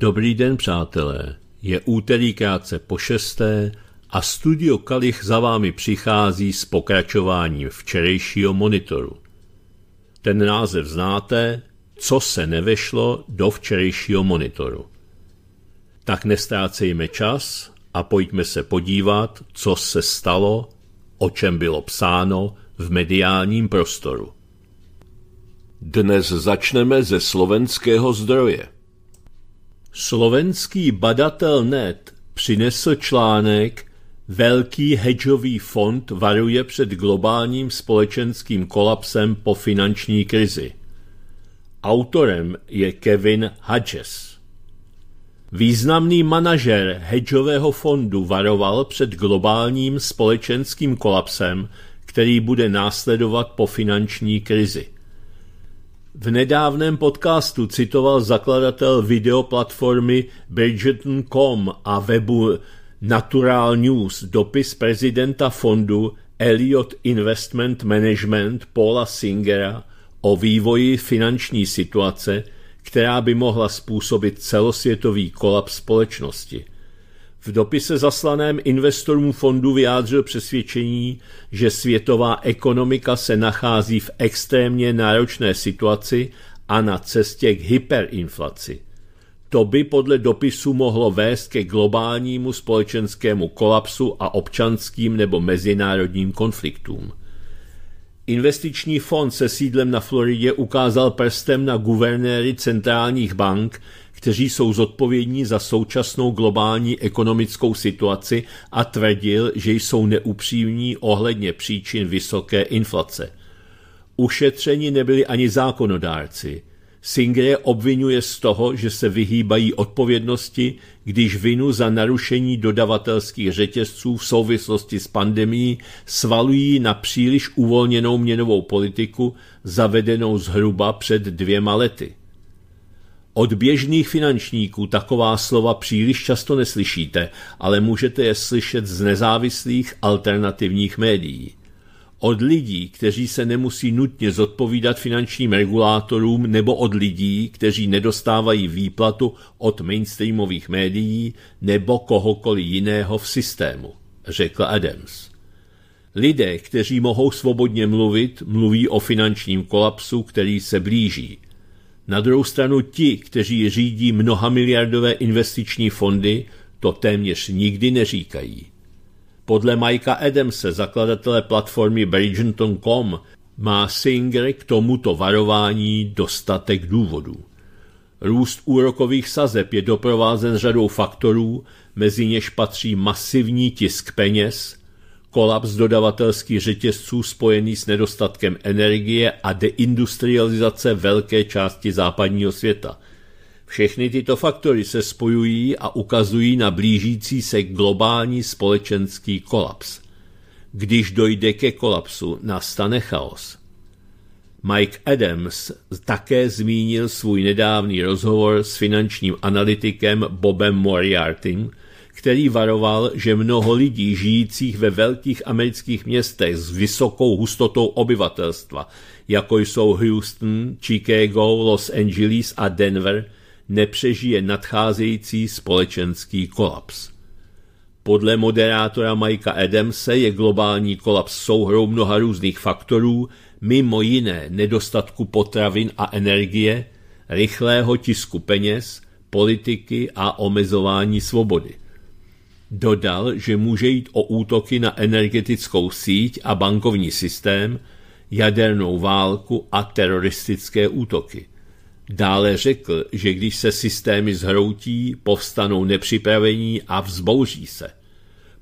Dobrý den, přátelé. Je úterý krátce po šesté a studio Kalich za vámi přichází s pokračováním včerejšího monitoru. Ten název znáte, co se nevešlo do včerejšího monitoru. Tak nestrácejme čas a pojďme se podívat, co se stalo, o čem bylo psáno v mediálním prostoru. Dnes začneme ze slovenského zdroje. Slovenský badatel net přinesl článek Velký hedžový fond varuje před globálním společenským kolapsem po finanční krizi. Autorem je Kevin Hodges. Významný manažer hedžového fondu varoval před globálním společenským kolapsem, který bude následovat po finanční krizi. V nedávném podcastu citoval zakladatel videoplatformy Bridgerton.com a webu Natural News dopis prezidenta fondu Elliot Investment Management Paula Singera o vývoji finanční situace, která by mohla způsobit celosvětový kolaps společnosti – v dopise zaslaném investorům fondu vyjádřil přesvědčení, že světová ekonomika se nachází v extrémně náročné situaci a na cestě k hyperinflaci. To by podle dopisu mohlo vést ke globálnímu společenskému kolapsu a občanským nebo mezinárodním konfliktům. Investiční fond se sídlem na Floridě ukázal prstem na guvernéry centrálních bank, kteří jsou zodpovědní za současnou globální ekonomickou situaci a tvrdil, že jsou neupřímní ohledně příčin vysoké inflace. Ušetření nebyli ani zákonodárci. Singer obvinuje z toho, že se vyhýbají odpovědnosti, když vinu za narušení dodavatelských řetězců v souvislosti s pandemí svalují na příliš uvolněnou měnovou politiku, zavedenou zhruba před dvěma lety. Od běžných finančníků taková slova příliš často neslyšíte, ale můžete je slyšet z nezávislých alternativních médií. Od lidí, kteří se nemusí nutně zodpovídat finančním regulátorům, nebo od lidí, kteří nedostávají výplatu od mainstreamových médií nebo kohokoliv jiného v systému, řekl Adams. Lidé, kteří mohou svobodně mluvit, mluví o finančním kolapsu, který se blíží. Na druhou stranu ti, kteří řídí mnohamiliardové investiční fondy, to téměř nikdy neříkají. Podle Mikea Adamse, zakladatele platformy Bridgerton.com, má Singer k tomuto varování dostatek důvodů. Růst úrokových sazeb je doprovázen řadou faktorů, mezi něž patří masivní tisk peněz, kolaps dodavatelských řetězců spojený s nedostatkem energie a deindustrializace velké části západního světa. Všechny tyto faktory se spojují a ukazují na blížící se globální společenský kolaps. Když dojde ke kolapsu, nastane chaos. Mike Adams také zmínil svůj nedávný rozhovor s finančním analytikem Bobem Moriartym, který varoval, že mnoho lidí žijících ve velkých amerických městech s vysokou hustotou obyvatelstva, jako jsou Houston, Chicago, Los Angeles a Denver, nepřežije nadcházející společenský kolaps. Podle moderátora Mikea Adamse je globální kolaps souhrou mnoha různých faktorů, mimo jiné nedostatku potravin a energie, rychlého tisku peněz, politiky a omezování svobody. Dodal, že může jít o útoky na energetickou síť a bankovní systém, jadernou válku a teroristické útoky. Dále řekl, že když se systémy zhroutí, povstanou nepřipravení a vzbouří se.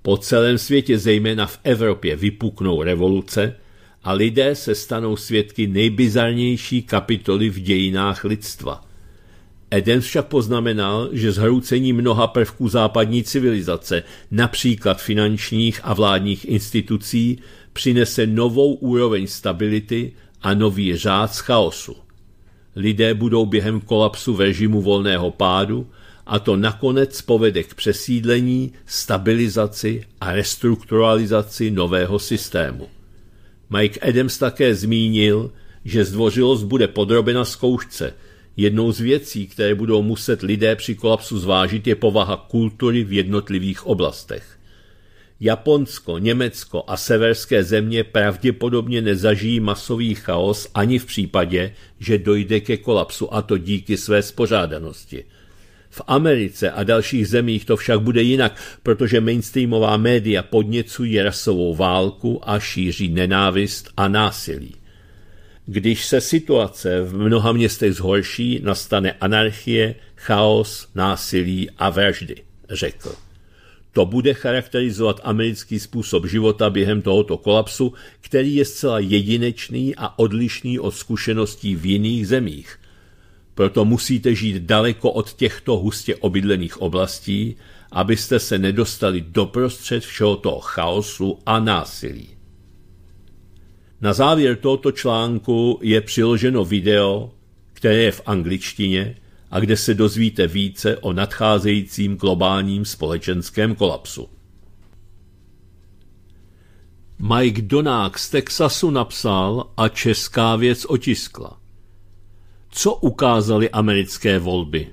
Po celém světě, zejména v Evropě, vypuknou revoluce a lidé se stanou svědky nejbizarnější kapitoly v dějinách lidstva – Eden však poznamenal, že zhroucení mnoha prvků západní civilizace, například finančních a vládních institucí, přinese novou úroveň stability a nový řád z chaosu. Lidé budou během kolapsu v režimu volného pádu a to nakonec povede k přesídlení, stabilizaci a restrukturalizaci nového systému. Mike Adams také zmínil, že zdvořilost bude podrobena zkoušce – Jednou z věcí, které budou muset lidé při kolapsu zvážit, je povaha kultury v jednotlivých oblastech. Japonsko, Německo a severské země pravděpodobně nezažijí masový chaos ani v případě, že dojde ke kolapsu, a to díky své spořádanosti. V Americe a dalších zemích to však bude jinak, protože mainstreamová média podněcují rasovou válku a šíří nenávist a násilí. Když se situace v mnoha městech zhorší, nastane anarchie, chaos, násilí a vraždy, řekl. To bude charakterizovat americký způsob života během tohoto kolapsu, který je zcela jedinečný a odlišný od zkušeností v jiných zemích. Proto musíte žít daleko od těchto hustě obydlených oblastí, abyste se nedostali doprostřed všeho toho chaosu a násilí. Na závěr tohoto článku je přiloženo video, které je v angličtině a kde se dozvíte více o nadcházejícím globálním společenském kolapsu. Mike Donák z Texasu napsal a česká věc otiskla. Co ukázaly americké volby?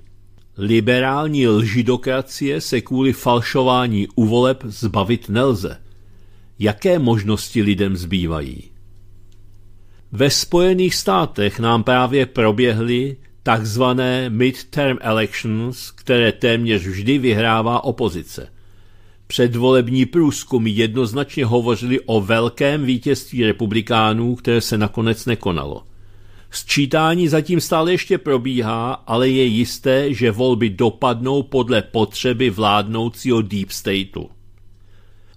Liberální lžidokracie se kvůli falšování uvoleb zbavit nelze. Jaké možnosti lidem zbývají? Ve Spojených státech nám právě proběhly takzvané midterm elections, které téměř vždy vyhrává opozice. Předvolební průzkumy jednoznačně hovořili o velkém vítězství republikánů, které se nakonec nekonalo. Sčítání zatím stále ještě probíhá, ale je jisté, že volby dopadnou podle potřeby vládnoucího deep stateu.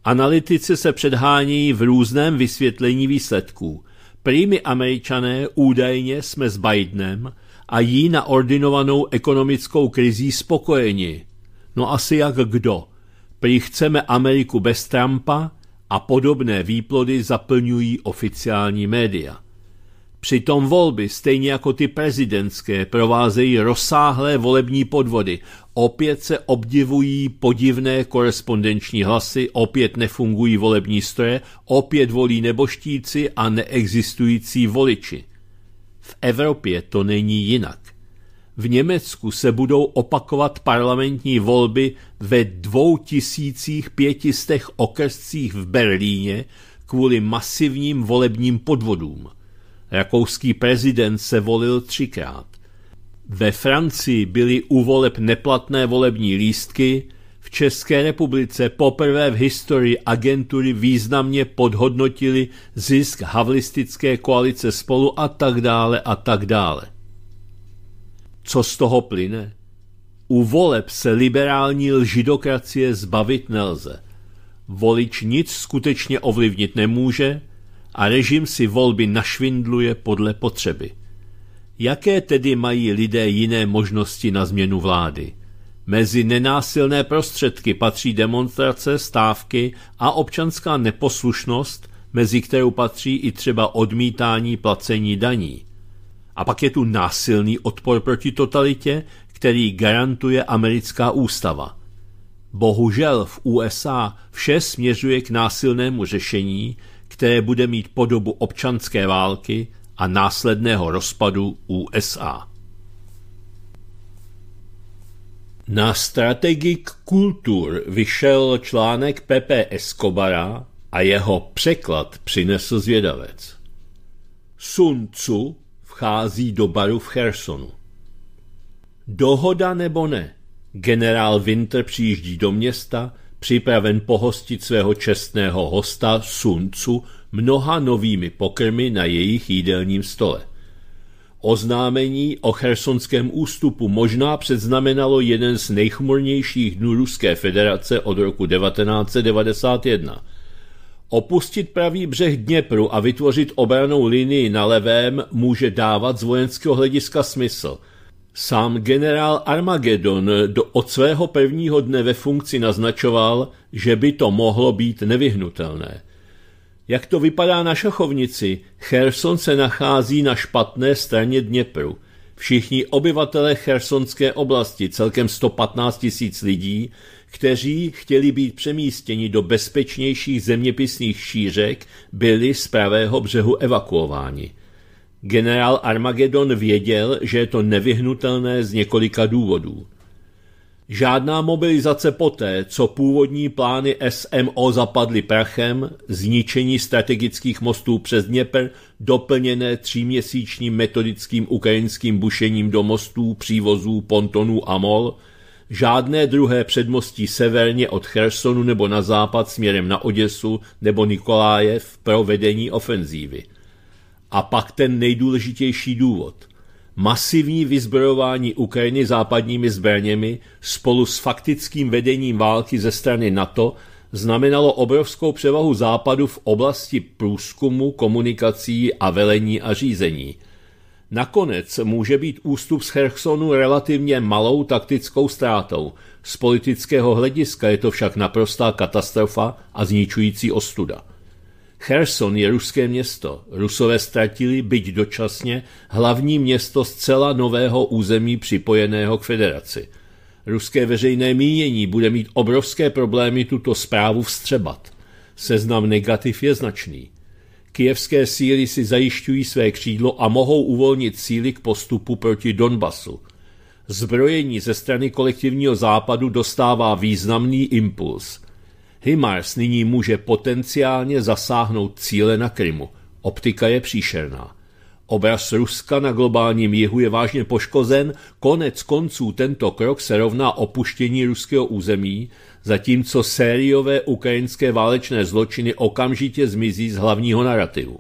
Analytici se předhánějí v různém vysvětlení výsledků – Prý američané údajně jsme s Bidenem a jí na ordinovanou ekonomickou krizí spokojeni. No asi jak kdo. Prý chceme Ameriku bez Trumpa a podobné výplody zaplňují oficiální média. Přitom volby, stejně jako ty prezidentské, provázejí rozsáhlé volební podvody. Opět se obdivují podivné korespondenční hlasy, opět nefungují volební stroje, opět volí neboštíci a neexistující voliči. V Evropě to není jinak. V Německu se budou opakovat parlamentní volby ve 2500 okrscích v Berlíně kvůli masivním volebním podvodům – Rakouský prezident se volil třikrát. Ve Francii byly u voleb neplatné volební lístky, v České republice poprvé v historii agentury významně podhodnotili zisk havlistické koalice spolu a tak dále a tak dále. Co z toho plyne? U voleb se liberální lžidokracie zbavit nelze. Volič nic skutečně ovlivnit nemůže, a režim si volby našvindluje podle potřeby. Jaké tedy mají lidé jiné možnosti na změnu vlády? Mezi nenásilné prostředky patří demonstrace, stávky a občanská neposlušnost, mezi kterou patří i třeba odmítání placení daní. A pak je tu násilný odpor proti totalitě, který garantuje americká ústava. Bohužel v USA vše směřuje k násilnému řešení, které bude mít podobu občanské války a následného rozpadu USA. Na Strategic Kultur vyšel článek Pepe Escobara a jeho překlad přinesl zvědavec. Sun Tzu vchází do baru v Chersonu. Dohoda nebo ne, generál Winter přijíždí do města připraven pohostit svého čestného hosta Suncu mnoha novými pokrmy na jejich jídelním stole. Oznámení o chersonském ústupu možná předznamenalo jeden z nejchmurnějších dnů Ruské federace od roku 1991. Opustit pravý břeh Dněpru a vytvořit obranou linii na levém může dávat z vojenského hlediska smysl – Sám generál Armagedon do od svého prvního dne ve funkci naznačoval, že by to mohlo být nevyhnutelné. Jak to vypadá na šachovnici, Cherson se nachází na špatné straně Dněpru. Všichni obyvatele chersonské oblasti, celkem 115 tisíc lidí, kteří chtěli být přemístěni do bezpečnějších zeměpisných šířek, byli z pravého břehu evakuováni. Generál Armagedon věděl, že je to nevyhnutelné z několika důvodů. Žádná mobilizace poté, co původní plány SMO zapadly prachem, zničení strategických mostů přes Dněpr, doplněné tříměsíčním metodickým ukrajinským bušením do mostů, přívozů, pontonů a mol, žádné druhé předmostí severně od Chersonu nebo na západ směrem na Oděsu nebo Nikolájev pro vedení ofenzívy – a pak ten nejdůležitější důvod. Masivní vyzbrojování Ukrajiny západními zbraněmi spolu s faktickým vedením války ze strany NATO znamenalo obrovskou převahu západu v oblasti průzkumu, komunikací a velení a řízení. Nakonec může být ústup z Hersonu relativně malou taktickou ztrátou. Z politického hlediska je to však naprostá katastrofa a zničující ostuda. Cherson je ruské město. Rusové ztratili, byť dočasně, hlavní město zcela nového území připojeného k federaci. Ruské veřejné mínění bude mít obrovské problémy tuto zprávu vstřebat. Seznam negativ je značný. Kijevské síly si zajišťují své křídlo a mohou uvolnit síly k postupu proti Donbasu. Zbrojení ze strany kolektivního západu dostává významný impuls – HIMARS nyní může potenciálně zasáhnout cíle na Krymu. Optika je příšerná. Obraz Ruska na globálním jihu je vážně poškozen, konec konců tento krok se rovná opuštění ruského území, zatímco sériové ukrajinské válečné zločiny okamžitě zmizí z hlavního narrativu.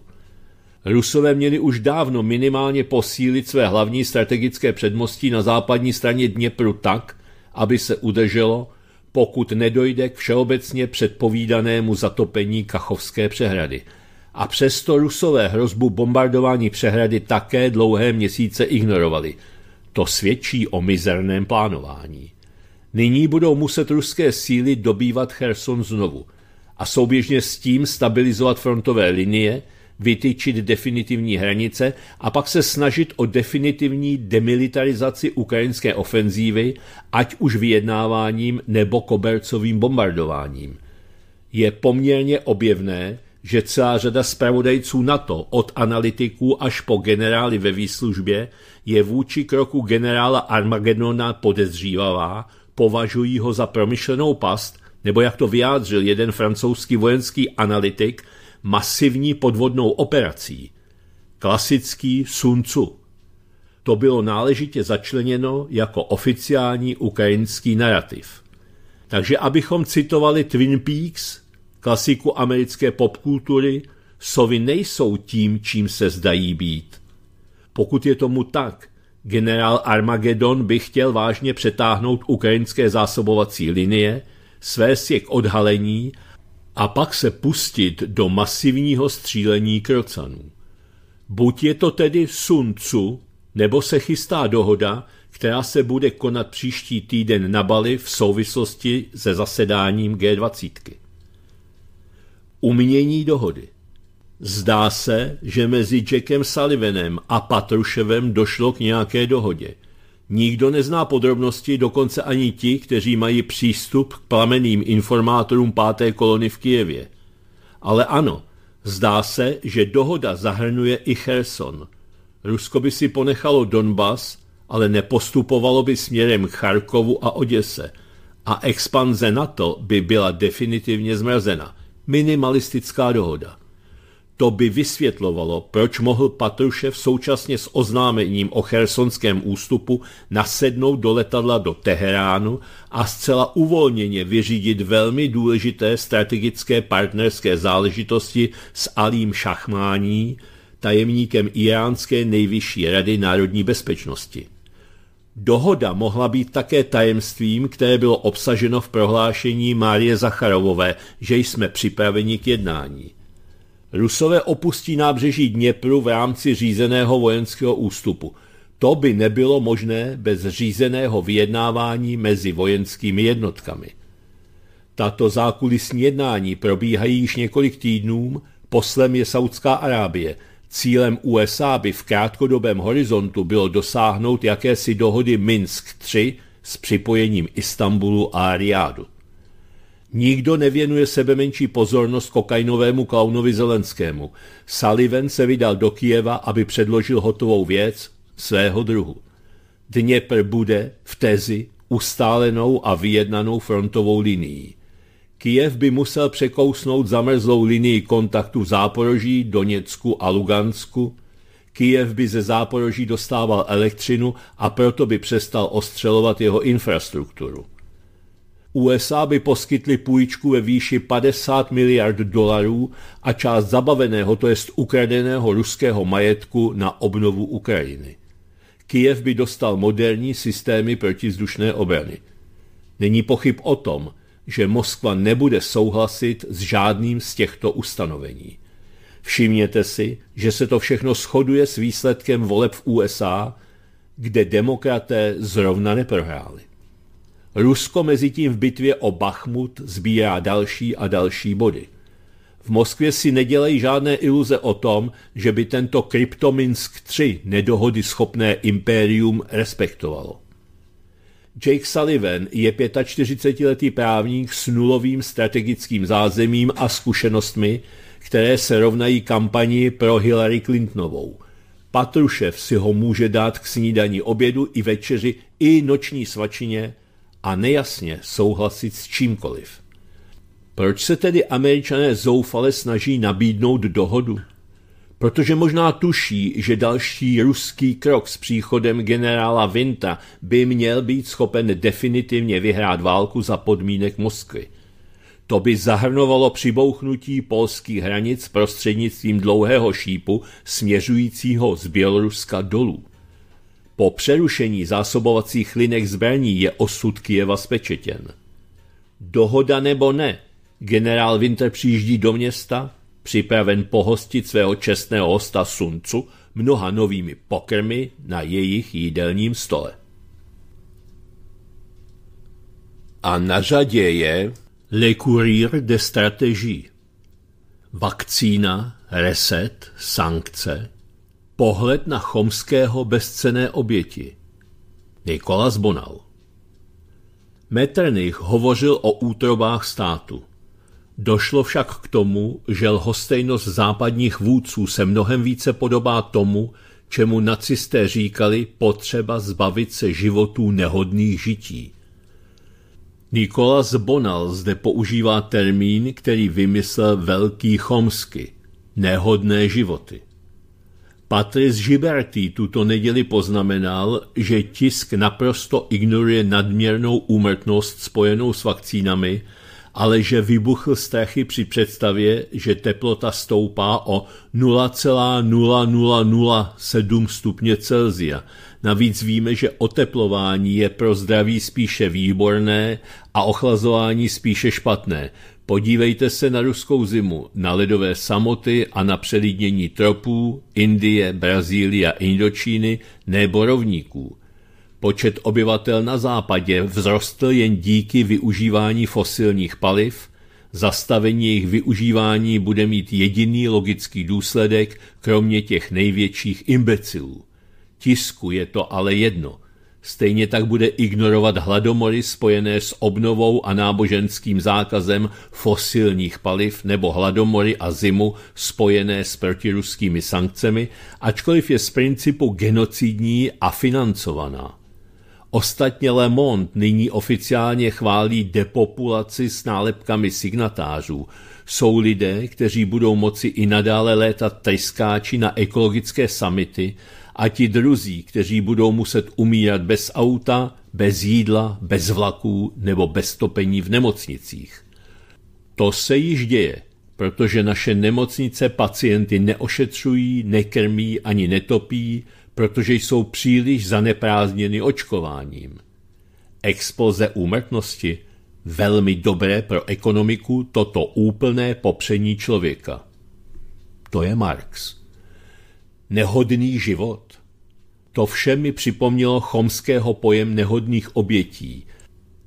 Rusové měli už dávno minimálně posílit své hlavní strategické předmostí na západní straně Dněpru tak, aby se udrželo, pokud nedojde k všeobecně předpovídanému zatopení Kachovské přehrady. A přesto rusové hrozbu bombardování přehrady také dlouhé měsíce ignorovali. To svědčí o mizerném plánování. Nyní budou muset ruské síly dobývat Cherson znovu a souběžně s tím stabilizovat frontové linie – vytyčit definitivní hranice a pak se snažit o definitivní demilitarizaci ukrajinské ofenzívy, ať už vyjednáváním nebo kobercovým bombardováním. Je poměrně objevné, že celá řada zpravodajců NATO, od analytiků až po generály ve výslužbě, je vůči kroku generála Armagedona podezřívavá, považují ho za promyšlenou past, nebo jak to vyjádřil jeden francouzský vojenský analytik, masivní podvodnou operací, klasický Sun Tzu. To bylo náležitě začleněno jako oficiální ukrajinský narrativ. Takže abychom citovali Twin Peaks, klasiku americké popkultury, sovy nejsou tím, čím se zdají být. Pokud je tomu tak, generál Armagedon by chtěl vážně přetáhnout ukrajinské zásobovací linie, svést je k odhalení a pak se pustit do masivního střílení krocanů. Buď je to tedy Sun Tzu, nebo se chystá dohoda, která se bude konat příští týden na Bali v souvislosti se zasedáním G20. Umění dohody Zdá se, že mezi Jackem Sullivanem a Patruševem došlo k nějaké dohodě. Nikdo nezná podrobnosti, dokonce ani ti, kteří mají přístup k plameným informátorům páté kolony v Kijevě. Ale ano, zdá se, že dohoda zahrnuje i Cherson. Rusko by si ponechalo Donbas, ale nepostupovalo by směrem k Charkovu a Oděse a expanze NATO by byla definitivně zmrazena. Minimalistická dohoda. To by vysvětlovalo, proč mohl Patrušev současně s oznámením o chersonském ústupu nasednout do letadla do Teheránu a zcela uvolněně vyřídit velmi důležité strategické partnerské záležitosti s Alím Šachmání, tajemníkem Iránské nejvyšší rady národní bezpečnosti. Dohoda mohla být také tajemstvím, které bylo obsaženo v prohlášení Márie Zacharovové, že jsme připraveni k jednání – Rusové opustí nábřeží Dněpru v rámci řízeného vojenského ústupu. To by nebylo možné bez řízeného vyjednávání mezi vojenskými jednotkami. Tato zákulisní jednání probíhají již několik týdnů, poslem je Saudská Arábie. Cílem USA by v krátkodobém horizontu bylo dosáhnout jakési dohody Minsk 3 s připojením Istanbulu a Riádu. Nikdo nevěnuje sebe menší pozornost kokainovému klaunovi Zelenskému. Sullivan se vydal do Kijeva, aby předložil hotovou věc svého druhu. Dněpr bude v tezi ustálenou a vyjednanou frontovou linií. Kijev by musel překousnout zamrzlou linii kontaktu v Záporoží, Doněcku a Lugansku. Kijev by ze Záporoží dostával elektřinu a proto by přestal ostřelovat jeho infrastrukturu. USA by poskytly půjčku ve výši 50 miliard dolarů a část zabaveného, to jest ukradeného ruského majetku na obnovu Ukrajiny. Kijev by dostal moderní systémy protizdušné obrany. Není pochyb o tom, že Moskva nebude souhlasit s žádným z těchto ustanovení. Všimněte si, že se to všechno shoduje s výsledkem voleb v USA, kde demokraté zrovna neprohráli. Rusko mezitím v bitvě o Bachmut zbírá další a další body. V Moskvě si nedělají žádné iluze o tom, že by tento Kryptominsk 3 nedohody schopné impérium respektovalo. Jake Sullivan je 45-letý právník s nulovým strategickým zázemím a zkušenostmi, které se rovnají kampani pro Hillary Clintonovou. Patrušev si ho může dát k snídaní obědu i večeři i noční svačině a nejasně souhlasit s čímkoliv. Proč se tedy američané zoufale snaží nabídnout dohodu? Protože možná tuší, že další ruský krok s příchodem generála Vinta by měl být schopen definitivně vyhrát válku za podmínek Moskvy. To by zahrnovalo přibouchnutí polských hranic prostřednictvím dlouhého šípu směřujícího z Běloruska dolů. Po přerušení zásobovacích linek zbraní je osud Kijeva spečetěn. Dohoda nebo ne, generál Winter přijíždí do města, připraven pohostit svého čestného hosta Suncu mnoha novými pokrmy na jejich jídelním stole. A na řadě je Le Courier de Stratégie. Vakcína, reset, sankce, Pohled na chomského bezcené oběti. Nikolas Bonal. Metternich hovořil o útrobách státu. Došlo však k tomu, že lhostejnost západních vůdců se mnohem více podobá tomu, čemu nacisté říkali potřeba zbavit se životů nehodných žití. Nikolas Bonal zde používá termín, který vymyslel Velký Chomsky – nehodné životy. Patrice Giberti tuto neděli poznamenal, že tisk naprosto ignoruje nadměrnou úmrtnost spojenou s vakcínami, ale že vybuchl strachy při představě, že teplota stoupá o 0,0007 stupně Celsia. Navíc víme, že oteplování je pro zdraví spíše výborné a ochlazování spíše špatné. Podívejte se na ruskou zimu, na ledové samoty a na přelidnění tropů, Indie, Brazílie a Indočíny nebo rovníků. Počet obyvatel na západě vzrostl jen díky využívání fosilních paliv, zastavení jejich využívání bude mít jediný logický důsledek, kromě těch největších imbecilů. Tisku je to ale jedno – Stejně tak bude ignorovat hladomory spojené s obnovou a náboženským zákazem fosilních paliv nebo hladomory a zimu spojené s protiruskými sankcemi, ačkoliv je z principu genocidní a financovaná. Ostatně Le Monde nyní oficiálně chválí depopulaci s nálepkami signatářů. Jsou lidé, kteří budou moci i nadále létat tajskáči na ekologické samity, a ti druzí, kteří budou muset umírat bez auta, bez jídla, bez vlaků nebo bez topení v nemocnicích. To se již děje, protože naše nemocnice pacienty neošetřují, nekrmí ani netopí, protože jsou příliš zaneprázdněny očkováním. Expoze úmrtnosti velmi dobré pro ekonomiku toto úplné popření člověka. To je Marx nehodný život. To vše mi připomnělo chomského pojem nehodných obětí.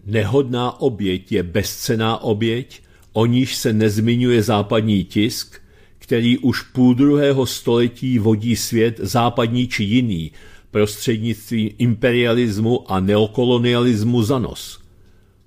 Nehodná oběť je bezcená oběť, o níž se nezmiňuje západní tisk, který už půl druhého století vodí svět západní či jiný, prostřednictvím imperialismu a neokolonialismu za nos.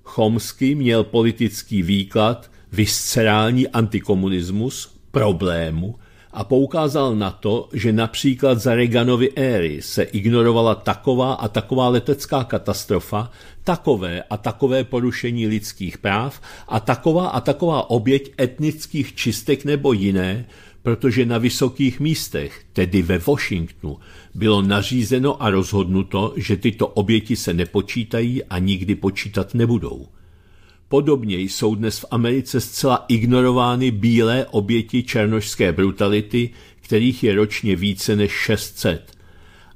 Chomsky měl politický výklad viscerální antikomunismus, problému, a poukázal na to, že například za Reaganovy éry se ignorovala taková a taková letecká katastrofa, takové a takové porušení lidských práv a taková a taková oběť etnických čistek nebo jiné, protože na vysokých místech, tedy ve Washingtonu, bylo nařízeno a rozhodnuto, že tyto oběti se nepočítají a nikdy počítat nebudou. Podobně jsou dnes v Americe zcela ignorovány bílé oběti černožské brutality, kterých je ročně více než 600.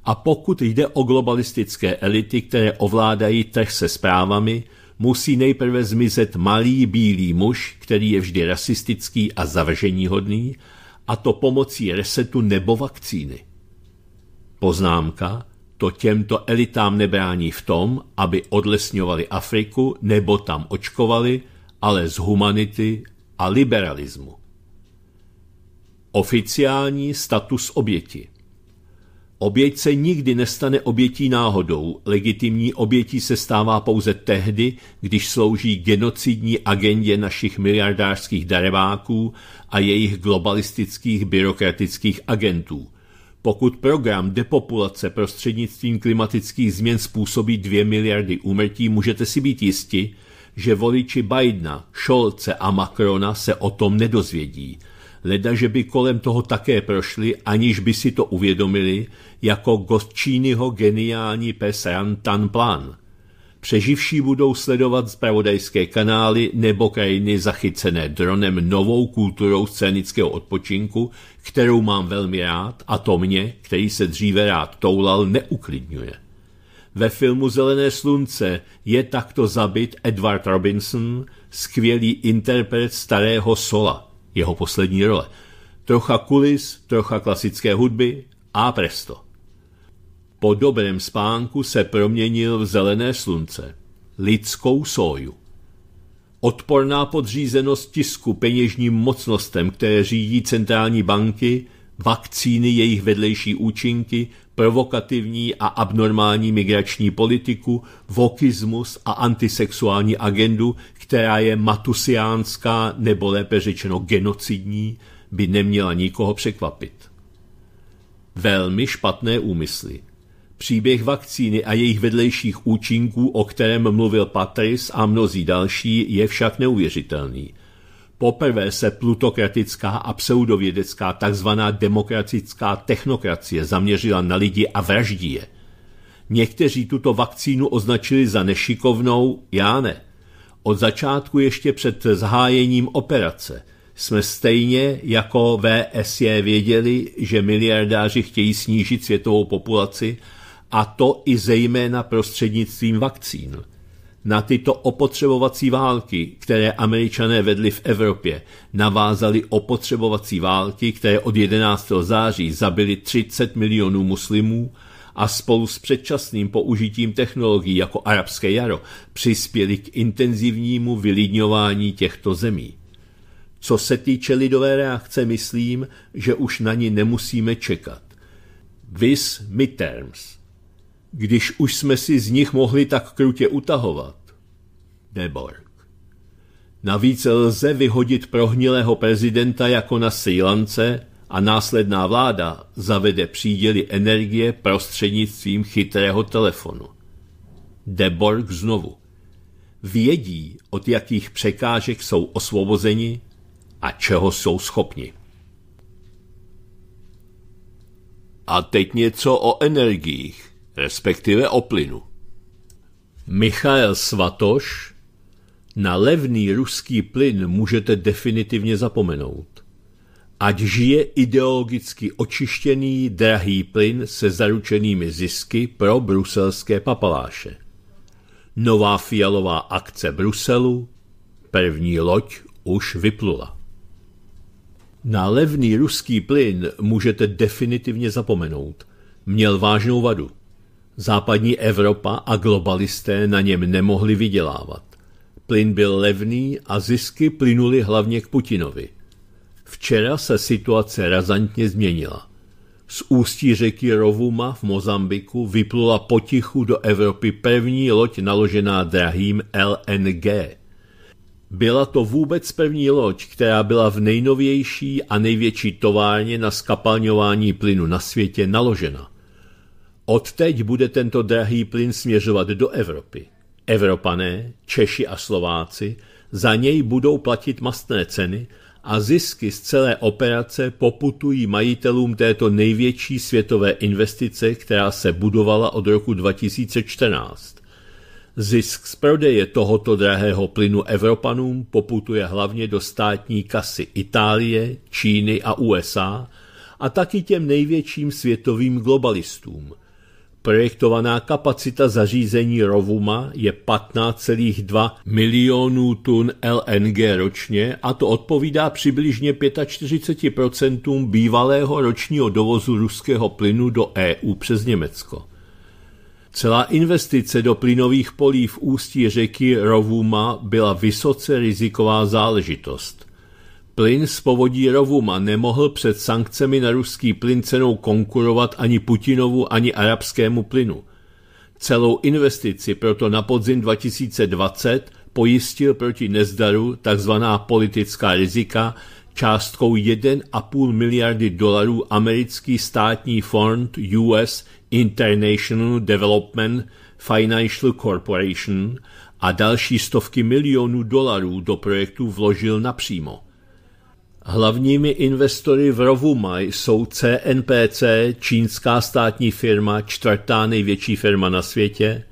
A pokud jde o globalistické elity, které ovládají trh se zprávami, musí nejprve zmizet malý bílý muž, který je vždy rasistický a zavrženíhodný, a to pomocí resetu nebo vakcíny. Poznámka – to těmto elitám nebrání v tom, aby odlesňovali Afriku nebo tam očkovali, ale z humanity a liberalismu. Oficiální status oběti Oběť se nikdy nestane obětí náhodou, legitimní obětí se stává pouze tehdy, když slouží genocidní agendě našich miliardářských darebáků a jejich globalistických byrokratických agentů – pokud program depopulace prostřednictvím klimatických změn způsobí 2 miliardy úmrtí, můžete si být jisti, že voliči Bidena, Šolce a Macrona se o tom nedozvědí. Leda, že by kolem toho také prošli, aniž by si to uvědomili, jako Gostčínyho geniální pes Rantan Plan – Přeživší budou sledovat zpravodajské kanály nebo krajiny zachycené dronem novou kulturou scénického odpočinku, kterou mám velmi rád a to mě, který se dříve rád toulal, neuklidňuje. Ve filmu Zelené slunce je takto zabit Edward Robinson, skvělý interpret starého sola, jeho poslední role. Trocha kulis, trocha klasické hudby a presto. Po dobrém spánku se proměnil v zelené slunce, lidskou soju. Odporná podřízenost tisku peněžním mocnostem, které řídí centrální banky, vakcíny, jejich vedlejší účinky, provokativní a abnormální migrační politiku, vokismus a antisexuální agendu, která je matusiánská nebo lépe řečeno genocidní, by neměla nikoho překvapit. Velmi špatné úmysly – Příběh vakcíny a jejich vedlejších účinků, o kterém mluvil Patris a mnozí další, je však neuvěřitelný. Poprvé se plutokratická a pseudovědecká tzv. demokratická technokracie zaměřila na lidi a vraždí je. Někteří tuto vakcínu označili za nešikovnou, já ne. Od začátku ještě před zahájením operace jsme stejně jako VSJ věděli, že miliardáři chtějí snížit světovou populaci a to i zejména prostřednictvím vakcín. Na tyto opotřebovací války, které američané vedli v Evropě, navázali opotřebovací války, které od 11. září zabili 30 milionů muslimů a spolu s předčasným použitím technologií jako arabské jaro přispěli k intenzivnímu vylidňování těchto zemí. Co se týče lidové reakce, myslím, že už na ní nemusíme čekat. Vis midterms když už jsme si z nich mohli tak krutě utahovat. Deborg. Navíc lze vyhodit prohnilého prezidenta jako na Sri Lance a následná vláda zavede příděly energie prostřednictvím chytrého telefonu. Deborg znovu. Vědí, od jakých překážek jsou osvobozeni a čeho jsou schopni. A teď něco o energiích respektive o plynu. Michael Svatoš na levný ruský plyn můžete definitivně zapomenout. Ať žije ideologicky očištěný drahý plyn se zaručenými zisky pro bruselské papaláše. Nová fialová akce Bruselu, první loď už vyplula. Na levný ruský plyn můžete definitivně zapomenout. Měl vážnou vadu – Západní Evropa a globalisté na něm nemohli vydělávat. Plyn byl levný a zisky plynuly hlavně k Putinovi. Včera se situace razantně změnila. Z ústí řeky Rovuma v Mozambiku vyplula potichu do Evropy první loď naložená drahým LNG. Byla to vůbec první loď, která byla v nejnovější a největší továrně na skapalňování plynu na světě naložena. Odteď bude tento drahý plyn směřovat do Evropy. Evropané, Češi a Slováci za něj budou platit mastné ceny a zisky z celé operace poputují majitelům této největší světové investice, která se budovala od roku 2014. Zisk z prodeje tohoto drahého plynu Evropanům poputuje hlavně do státní kasy Itálie, Číny a USA a taky těm největším světovým globalistům – Projektovaná kapacita zařízení Rovuma je 15,2 milionů tun LNG ročně a to odpovídá přibližně 45% bývalého ročního dovozu ruského plynu do EU přes Německo. Celá investice do plynových polí v ústí řeky Rovuma byla vysoce riziková záležitost plyn z povodí Rovum a nemohl před sankcemi na ruský plyn cenou konkurovat ani Putinovu, ani arabskému plynu. Celou investici proto na podzim 2020 pojistil proti nezdaru tzv. politická rizika částkou 1,5 miliardy dolarů americký státní fond US International Development Financial Corporation a další stovky milionů dolarů do projektu vložil napřímo. Hlavními investory v Rovuma jsou CNPC, čínská státní firma, čtvrtá největší firma na světě,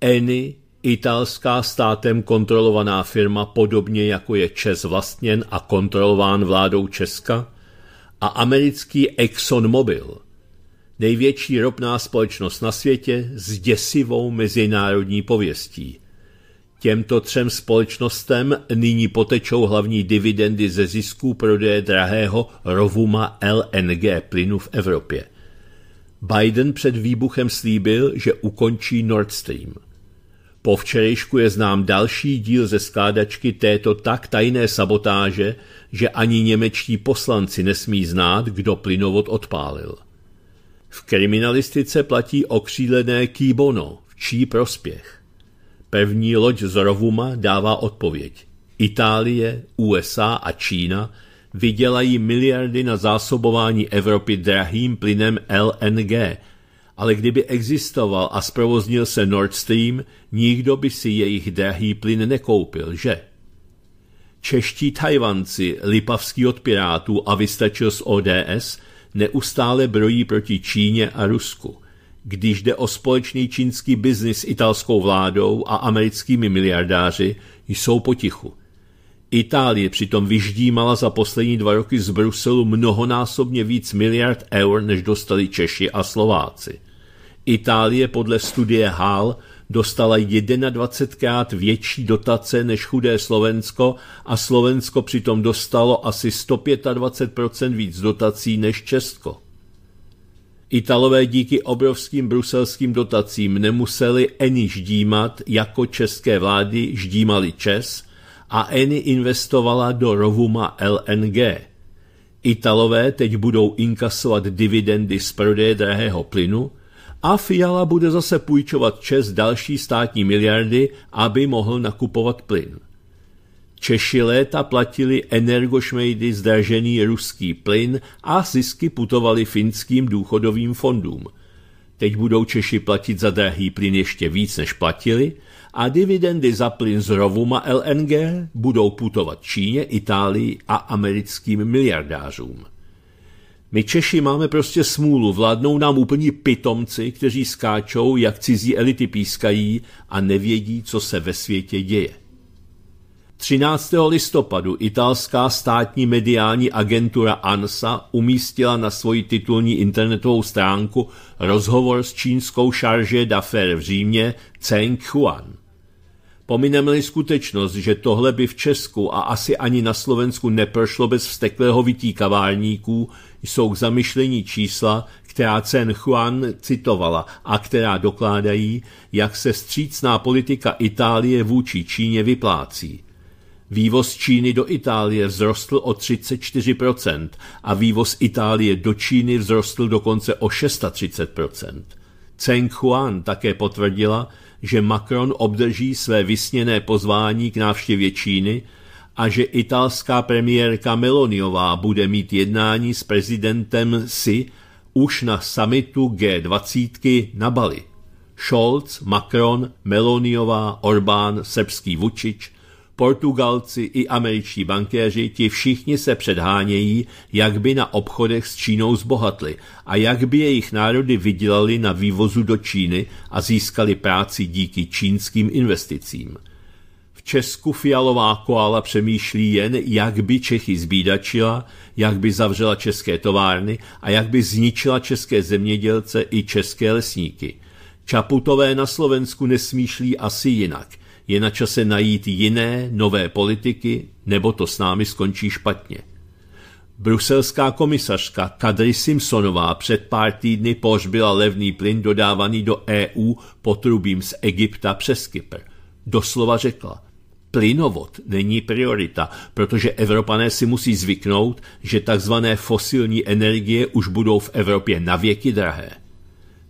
Eni, italská státem kontrolovaná firma, podobně jako je Čes vlastněn a kontrolován vládou Česka, a americký ExxonMobil, největší ropná společnost na světě s děsivou mezinárodní pověstí – Těmto třem společnostem nyní potečou hlavní dividendy ze zisků prodeje drahého rovuma LNG plynu v Evropě. Biden před výbuchem slíbil, že ukončí Nord Stream. Po včerejšku je znám další díl ze skládačky této tak tajné sabotáže, že ani němečtí poslanci nesmí znát, kdo plynovod odpálil. V kriminalistice platí okřílené kýbono, v čí prospěch. Pevní loď z Rovuma dává odpověď. Itálie, USA a Čína vydělají miliardy na zásobování Evropy drahým plynem LNG, ale kdyby existoval a zprovoznil se Nord Stream, nikdo by si jejich drahý plyn nekoupil, že? Čeští Tajvanci, lipavský od Pirátů a vystačil z ODS, neustále brojí proti Číně a Rusku když jde o společný čínský biznis s italskou vládou a americkými miliardáři, jsou potichu. Itálie přitom vyždímala za poslední dva roky z Bruselu mnohonásobně víc miliard eur, než dostali Češi a Slováci. Itálie podle studie Hall dostala 21krát větší dotace než chudé Slovensko a Slovensko přitom dostalo asi 125% víc dotací než Česko. Italové díky obrovským bruselským dotacím nemuseli ani ždímat, jako české vlády ždímali Čes, a Eni investovala do Rovuma LNG. Italové teď budou inkasovat dividendy z prodeje drahého plynu a Fiala bude zase půjčovat Čes další státní miliardy, aby mohl nakupovat plyn. Češi léta platili energošmejdy zdražený ruský plyn a zisky putovali finským důchodovým fondům. Teď budou Češi platit za drahý plyn ještě víc, než platili a dividendy za plyn z Rovuma LNG budou putovat Číně, Itálii a americkým miliardářům. My Češi máme prostě smůlu, vládnou nám úplně pitomci, kteří skáčou, jak cizí elity pískají a nevědí, co se ve světě děje. 13. listopadu italská státní mediální agentura ANSA umístila na svoji titulní internetovou stránku rozhovor s čínskou šarže d'affaires v Římě Huan. Pomineme-li skutečnost, že tohle by v Česku a asi ani na Slovensku neprošlo bez vsteklého vytíkavárníků, jsou k zamyšlení čísla, která Cen Juan citovala a která dokládají, jak se střícná politika Itálie vůči Číně vyplácí. Vývoz Číny do Itálie vzrostl o 34% a vývoz Itálie do Číny vzrostl dokonce o 630%. Tseng Huan také potvrdila, že Macron obdrží své vysněné pozvání k návštěvě Číny a že italská premiérka Meloniová bude mít jednání s prezidentem Xi už na samitu G20 na Bali. Scholz, Macron, Meloniová, Orbán, srbský Vučič Portugalci i američtí bankéři, ti všichni se předhánějí, jak by na obchodech s Čínou zbohatli a jak by jejich národy vydělali na vývozu do Číny a získali práci díky čínským investicím. V Česku fialová koala přemýšlí jen, jak by Čechy zbídačila, jak by zavřela české továrny a jak by zničila české zemědělce i české lesníky. Čaputové na Slovensku nesmýšlí asi jinak – je na čase najít jiné, nové politiky, nebo to s námi skončí špatně. Bruselská komisařka Kadri Simpsonová před pár týdny pohřbila levný plyn dodávaný do EU potrubím z Egypta přes Kypr. Doslova řekla, plynovod není priorita, protože Evropané si musí zvyknout, že tzv. fosilní energie už budou v Evropě navěky drahé.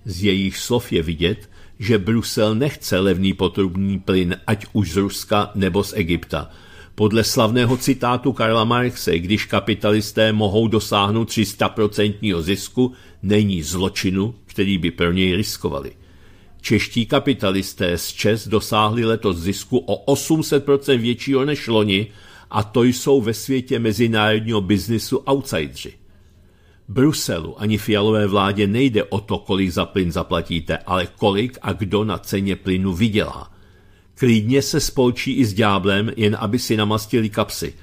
Z jejich slov je vidět, že Brusel nechce levný potrubní plyn, ať už z Ruska nebo z Egypta. Podle slavného citátu Karla Marxe, když kapitalisté mohou dosáhnout 300% zisku, není zločinu, který by pro něj riskovali. Čeští kapitalisté z Čes dosáhli letos zisku o 800% většího než loni a to jsou ve světě mezinárodního biznisu outsideri. Bruselu ani fialové vládě nejde o to, kolik za plyn zaplatíte, ale kolik a kdo na ceně plynu vydělá. Klidně se spolčí i s dňáblem, jen aby si namastili kapsy.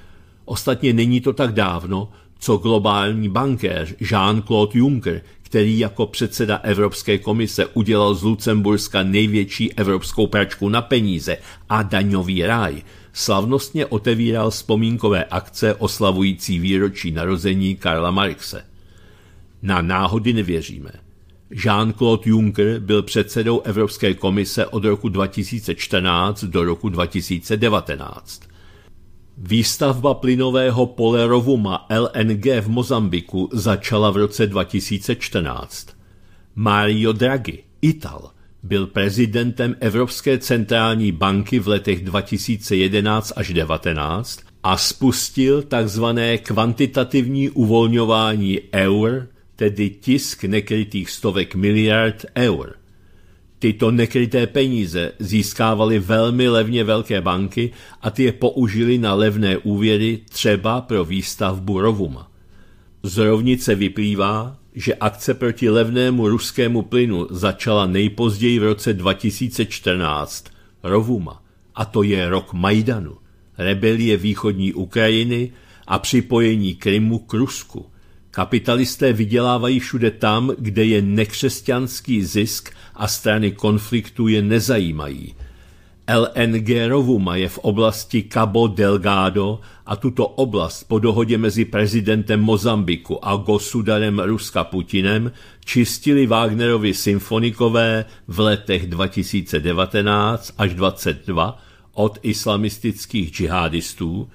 Ostatně není to tak dávno, co globální bankéř Jean-Claude Juncker, který jako předseda Evropské komise udělal z Lucemburska největší evropskou pračku na peníze a daňový ráj, slavnostně otevíral vzpomínkové akce oslavující výročí narození Karla Marxe. Na náhody nevěříme. Jean-Claude Juncker byl předsedou Evropské komise od roku 2014 do roku 2019. Výstavba plynového polerovuma LNG v Mozambiku začala v roce 2014. Mario Draghi, Ital, byl prezidentem Evropské centrální banky v letech 2011 až 2019 a spustil tzv. kvantitativní uvolňování eur tedy tisk nekrytých stovek miliard eur. Tyto nekryté peníze získávaly velmi levně velké banky a ty je použili na levné úvěry třeba pro výstavbu Rovuma. Z rovnice vyplývá, že akce proti levnému ruskému plynu začala nejpozději v roce 2014 Rovuma, a to je rok Majdanu, rebelie východní Ukrajiny a připojení Krymu k Rusku. Kapitalisté vydělávají všude tam, kde je nekřesťanský zisk a strany konfliktu je nezajímají. LNG Rovuma je v oblasti Cabo Delgado a tuto oblast po dohodě mezi prezidentem Mozambiku a gosudarem Ruska Putinem čistili Wagnerovi symfonikové v letech 2019 až 2022 od islamistických džihadistů,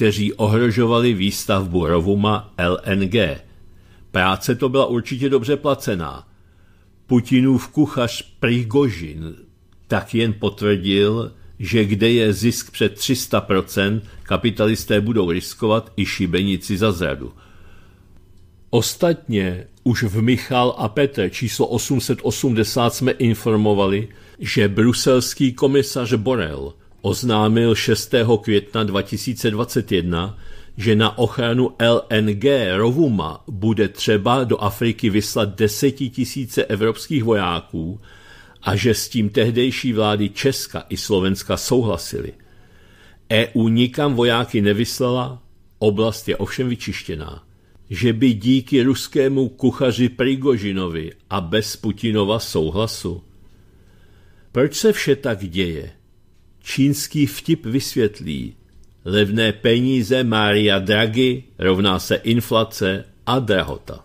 kteří ohrožovali výstavbu Rovuma LNG. Práce to byla určitě dobře placená. Putinův kuchař Prigožin tak jen potvrdil, že kde je zisk před 300%, kapitalisté budou riskovat i šibenici za zradu. Ostatně už v Michal a Petr číslo 880 jsme informovali, že bruselský komisař Borel oznámil 6. května 2021, že na ochranu LNG Rovuma bude třeba do Afriky vyslat desetitisíce evropských vojáků a že s tím tehdejší vlády Česka i Slovenska souhlasili. EU nikam vojáky nevyslala, oblast je ovšem vyčištěná. Že by díky ruskému kuchaři Prigožinovi a bez Putinova souhlasu. Proč se vše tak děje? čínský vtip vysvětlí. Levné peníze Mária Draghi rovná se inflace a drahota.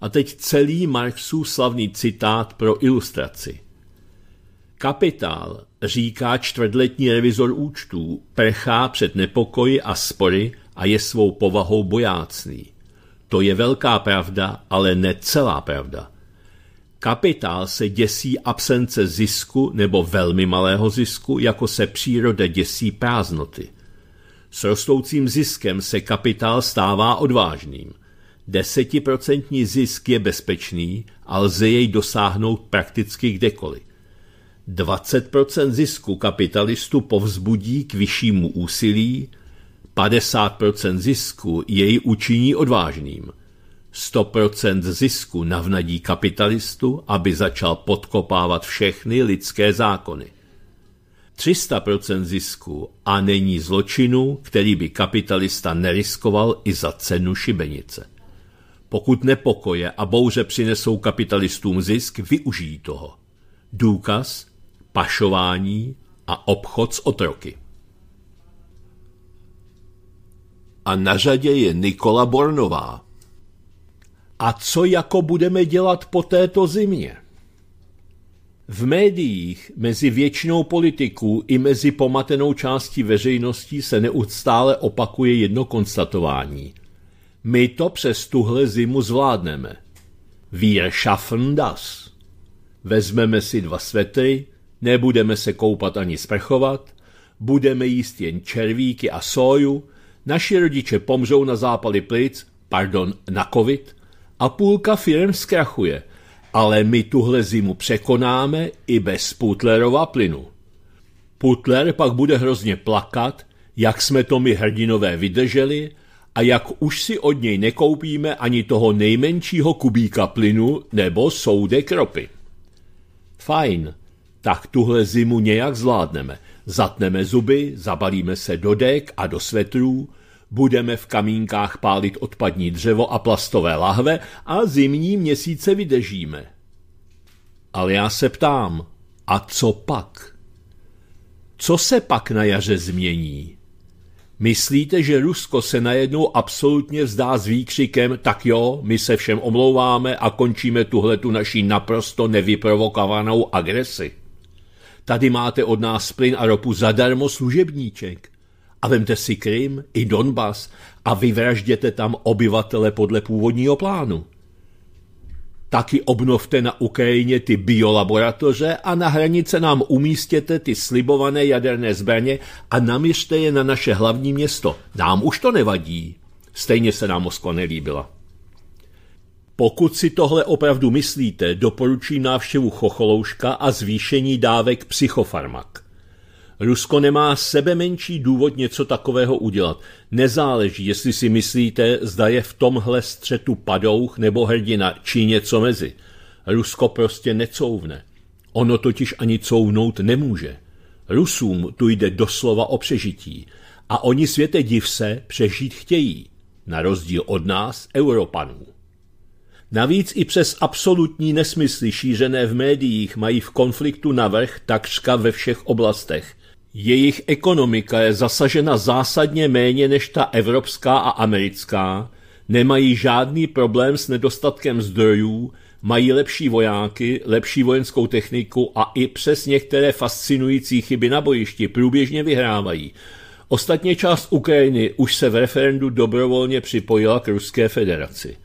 A teď celý Marxův slavný citát pro ilustraci. Kapitál, říká čtvrtletní revizor účtů, prchá před nepokoji a spory a je svou povahou bojácný. To je velká pravda, ale ne celá pravda. Kapitál se děsí absence zisku nebo velmi malého zisku, jako se příroda děsí prázdnoty. S rostoucím ziskem se kapitál stává odvážným. Desetiprocentní zisk je bezpečný a lze jej dosáhnout prakticky kdekoliv. 20% zisku kapitalistu povzbudí k vyššímu úsilí, 50% zisku jej učiní odvážným – 100% zisku navnadí kapitalistu, aby začal podkopávat všechny lidské zákony. 300% zisku a není zločinu, který by kapitalista neriskoval i za cenu šibenice. Pokud nepokoje a bouře přinesou kapitalistům zisk, využijí toho. Důkaz, pašování a obchod s otroky. A na řadě je Nikola Bornová. A co jako budeme dělat po této zimě? V médiích mezi většinou politiků i mezi pomatenou částí veřejnosti se neustále opakuje jedno konstatování. My to přes tuhle zimu zvládneme. Wir schaffen das. Vezmeme si dva svetry, nebudeme se koupat ani sprchovat, budeme jíst jen červíky a soju, naši rodiče pomřou na zápaly plic, pardon, na covid – a půlka firm zkrachuje. Ale my tuhle zimu překonáme i bez Putlerova plynu. Putler pak bude hrozně plakat, jak jsme to my hrdinové vydrželi a jak už si od něj nekoupíme ani toho nejmenšího kubíka plynu nebo soude kropy. Fajn, tak tuhle zimu nějak zvládneme. Zatneme zuby, zabalíme se do dek a do svetrů, Budeme v kamínkách pálit odpadní dřevo a plastové lahve a zimní měsíce vydežíme. Ale já se ptám, a co pak? Co se pak na jaře změní? Myslíte, že Rusko se najednou absolutně vzdá s výkřikem, tak jo, my se všem omlouváme a končíme tuhle tu naší naprosto nevyprovokovanou agresi? Tady máte od nás plyn a ropu zadarmo služebníček a vemte si Krym i Donbas a vyvražděte tam obyvatele podle původního plánu. Taky obnovte na Ukrajině ty biolaboratoře a na hranice nám umístěte ty slibované jaderné zbraně a naměřte je na naše hlavní město. Nám už to nevadí. Stejně se nám Moskva nelíbila. Pokud si tohle opravdu myslíte, doporučím návštěvu Chocholouška a zvýšení dávek psychofarmak. Rusko nemá sebe menší důvod něco takového udělat. Nezáleží, jestli si myslíte, zda je v tomhle střetu padouch nebo hrdina, či něco mezi. Rusko prostě necouvne. Ono totiž ani couvnout nemůže. Rusům tu jde doslova o přežití. A oni světe div se přežít chtějí. Na rozdíl od nás, Europanů. Navíc i přes absolutní nesmysly šířené v médiích mají v konfliktu navrh takřka ve všech oblastech – jejich ekonomika je zasažena zásadně méně než ta evropská a americká, nemají žádný problém s nedostatkem zdrojů, mají lepší vojáky, lepší vojenskou techniku a i přes některé fascinující chyby na bojišti průběžně vyhrávají. Ostatně část Ukrajiny už se v referendu dobrovolně připojila k Ruské federaci.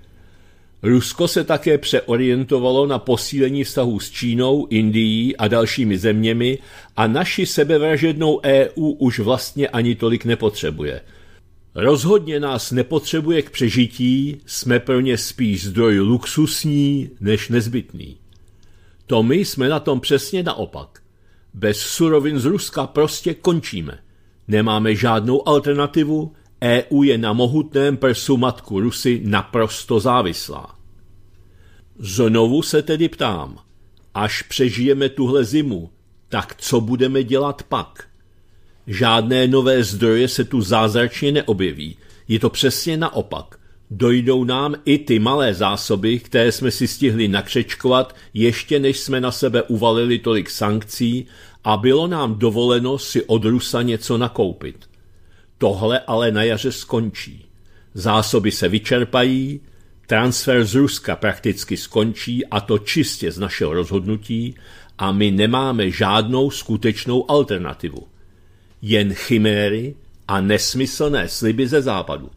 Rusko se také přeorientovalo na posílení vztahů s Čínou, Indií a dalšími zeměmi a naši sebevražednou EU už vlastně ani tolik nepotřebuje. Rozhodně nás nepotřebuje k přežití, jsme pro ně spíš zdroj luxusní než nezbytný. To my jsme na tom přesně naopak. Bez surovin z Ruska prostě končíme. Nemáme žádnou alternativu, EU je na mohutném prsu matku Rusy naprosto závislá. Znovu se tedy ptám, až přežijeme tuhle zimu, tak co budeme dělat pak? Žádné nové zdroje se tu zázračně neobjeví, je to přesně naopak. Dojdou nám i ty malé zásoby, které jsme si stihli nakřečkovat, ještě než jsme na sebe uvalili tolik sankcí a bylo nám dovoleno si od Rusa něco nakoupit. Tohle ale na jaře skončí. Zásoby se vyčerpají, transfer z Ruska prakticky skončí a to čistě z našeho rozhodnutí a my nemáme žádnou skutečnou alternativu. Jen chiméry a nesmyslné sliby ze západu.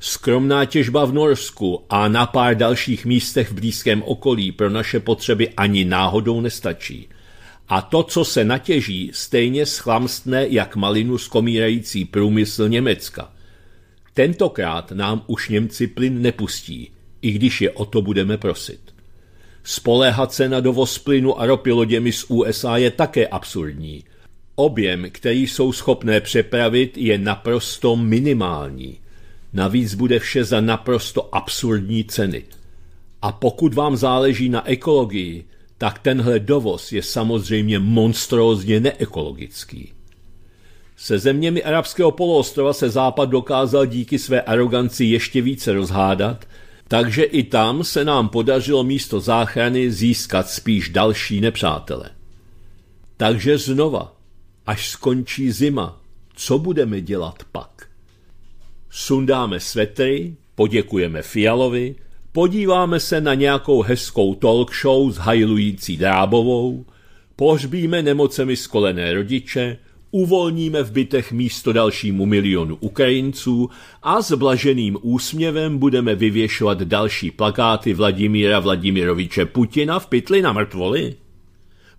Skromná těžba v Norsku a na pár dalších místech v blízkém okolí pro naše potřeby ani náhodou nestačí – a to, co se natěží, stejně schlamstne jak malinu skomírající průmysl Německa. Tentokrát nám už Němci plyn nepustí, i když je o to budeme prosit. Spoléhat se na dovoz plynu a ropy loděmi z USA je také absurdní. Objem, který jsou schopné přepravit, je naprosto minimální. Navíc bude vše za naprosto absurdní ceny. A pokud vám záleží na ekologii, tak tenhle dovoz je samozřejmě monstrózně neekologický. Se zeměmi arabského poloostrova se Západ dokázal díky své aroganci ještě více rozhádat, takže i tam se nám podařilo místo záchrany získat spíš další nepřátele. Takže znova, až skončí zima, co budeme dělat pak? Sundáme svetry, poděkujeme Fialovi, podíváme se na nějakou hezkou talk show s hajlující drábovou, pohřbíme nemocemi skolené rodiče, uvolníme v bytech místo dalšímu milionu Ukrajinců a s blaženým úsměvem budeme vyvěšovat další plakáty Vladimíra Vladimiroviče Putina v pytli na mrtvoli.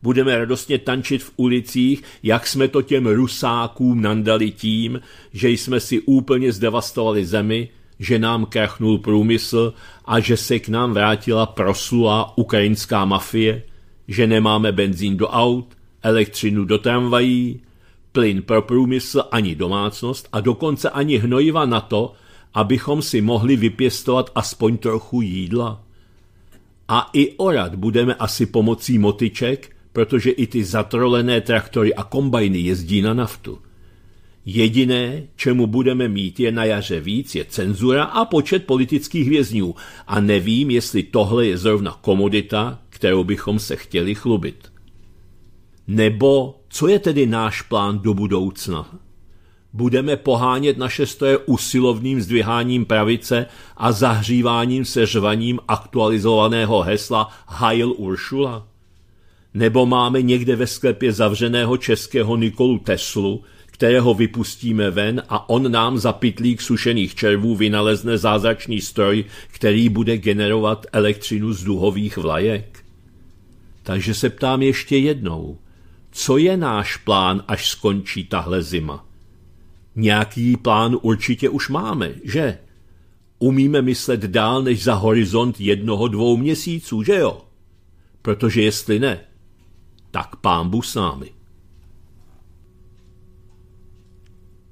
Budeme radostně tančit v ulicích, jak jsme to těm rusákům nandali tím, že jsme si úplně zdevastovali zemi že nám krachnul průmysl a že se k nám vrátila proslulá ukrajinská mafie, že nemáme benzín do aut, elektřinu do tramvají, plyn pro průmysl ani domácnost a dokonce ani hnojiva na to, abychom si mohli vypěstovat aspoň trochu jídla. A i orat budeme asi pomocí motyček, protože i ty zatrolené traktory a kombajny jezdí na naftu. Jediné, čemu budeme mít je na jaře víc, je cenzura a počet politických vězňů. A nevím, jestli tohle je zrovna komodita, kterou bychom se chtěli chlubit. Nebo co je tedy náš plán do budoucna? Budeme pohánět naše stoje usilovným zdviháním pravice a zahříváním žvaním aktualizovaného hesla Heil Uršula? Nebo máme někde ve sklepě zavřeného českého Nikolu Teslu, kterého vypustíme ven a on nám za pitlík sušených červů vynalezne zázračný stroj, který bude generovat elektřinu z duhových vlajek? Takže se ptám ještě jednou, co je náš plán, až skončí tahle zima? Nějaký plán určitě už máme, že? Umíme myslet dál než za horizont jednoho, dvou měsíců, že jo? Protože jestli ne, tak pán s námi.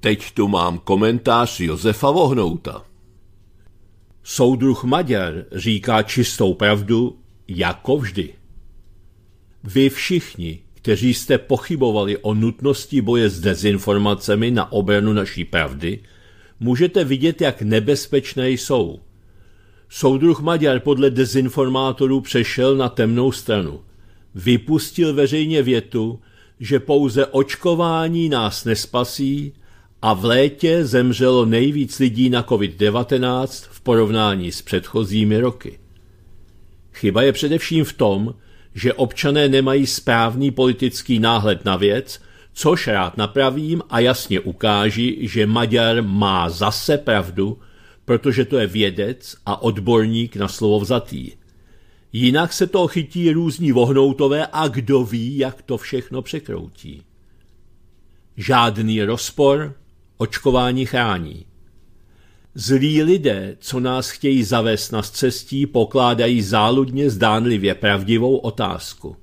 Teď tu mám komentář Josefa Vohnouta. Soudruh Maďar říká čistou pravdu jako vždy. Vy všichni, kteří jste pochybovali o nutnosti boje s dezinformacemi na obranu naší pravdy, můžete vidět, jak nebezpečné jsou. Soudruh Maďar podle dezinformátorů přešel na temnou stranu. Vypustil veřejně větu, že pouze očkování nás nespasí, a v létě zemřelo nejvíc lidí na COVID-19 v porovnání s předchozími roky. Chyba je především v tom, že občané nemají správný politický náhled na věc, což rád napravím a jasně ukáži, že Maďar má zase pravdu, protože to je vědec a odborník na slovo vzatý. Jinak se to chytí různí vohnoutové a kdo ví, jak to všechno překroutí. Žádný rozpor, očkování chrání. Zlí lidé, co nás chtějí zavést na cestí, pokládají záludně zdánlivě pravdivou otázku.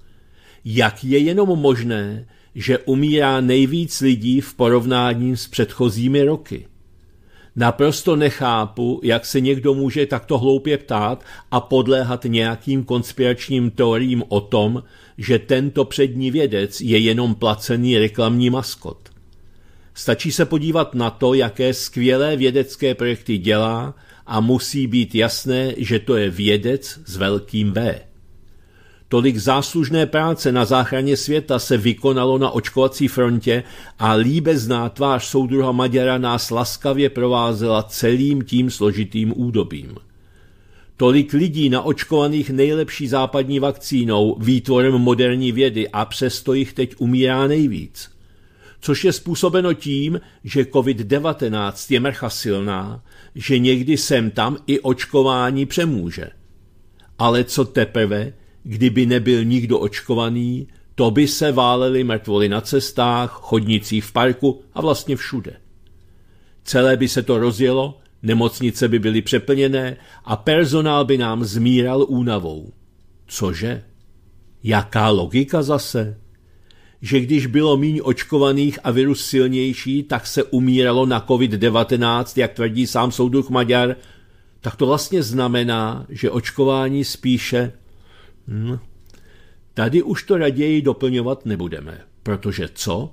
Jak je jenom možné, že umírá nejvíc lidí v porovnání s předchozími roky? Naprosto nechápu, jak se někdo může takto hloupě ptát a podléhat nějakým konspiračním teoriím o tom, že tento přední vědec je jenom placený reklamní maskot. Stačí se podívat na to, jaké skvělé vědecké projekty dělá a musí být jasné, že to je vědec s velkým V. Tolik záslužné práce na záchraně světa se vykonalo na očkovací frontě a líbezná tvář soudruha Maďara nás laskavě provázela celým tím složitým údobím. Tolik lidí naočkovaných nejlepší západní vakcínou, výtvorem moderní vědy a přesto jich teď umírá nejvíc – což je způsobeno tím, že COVID-19 je mrcha silná, že někdy sem tam i očkování přemůže. Ale co teprve, kdyby nebyl nikdo očkovaný, to by se válely mrtvoly na cestách, chodnicích v parku a vlastně všude. Celé by se to rozjelo, nemocnice by byly přeplněné a personál by nám zmíral únavou. Cože? Jaká logika zase? že když bylo míň očkovaných a virus silnější, tak se umíralo na COVID-19, jak tvrdí sám soudruh Maďar, tak to vlastně znamená, že očkování spíše... Hm, tady už to raději doplňovat nebudeme. Protože co?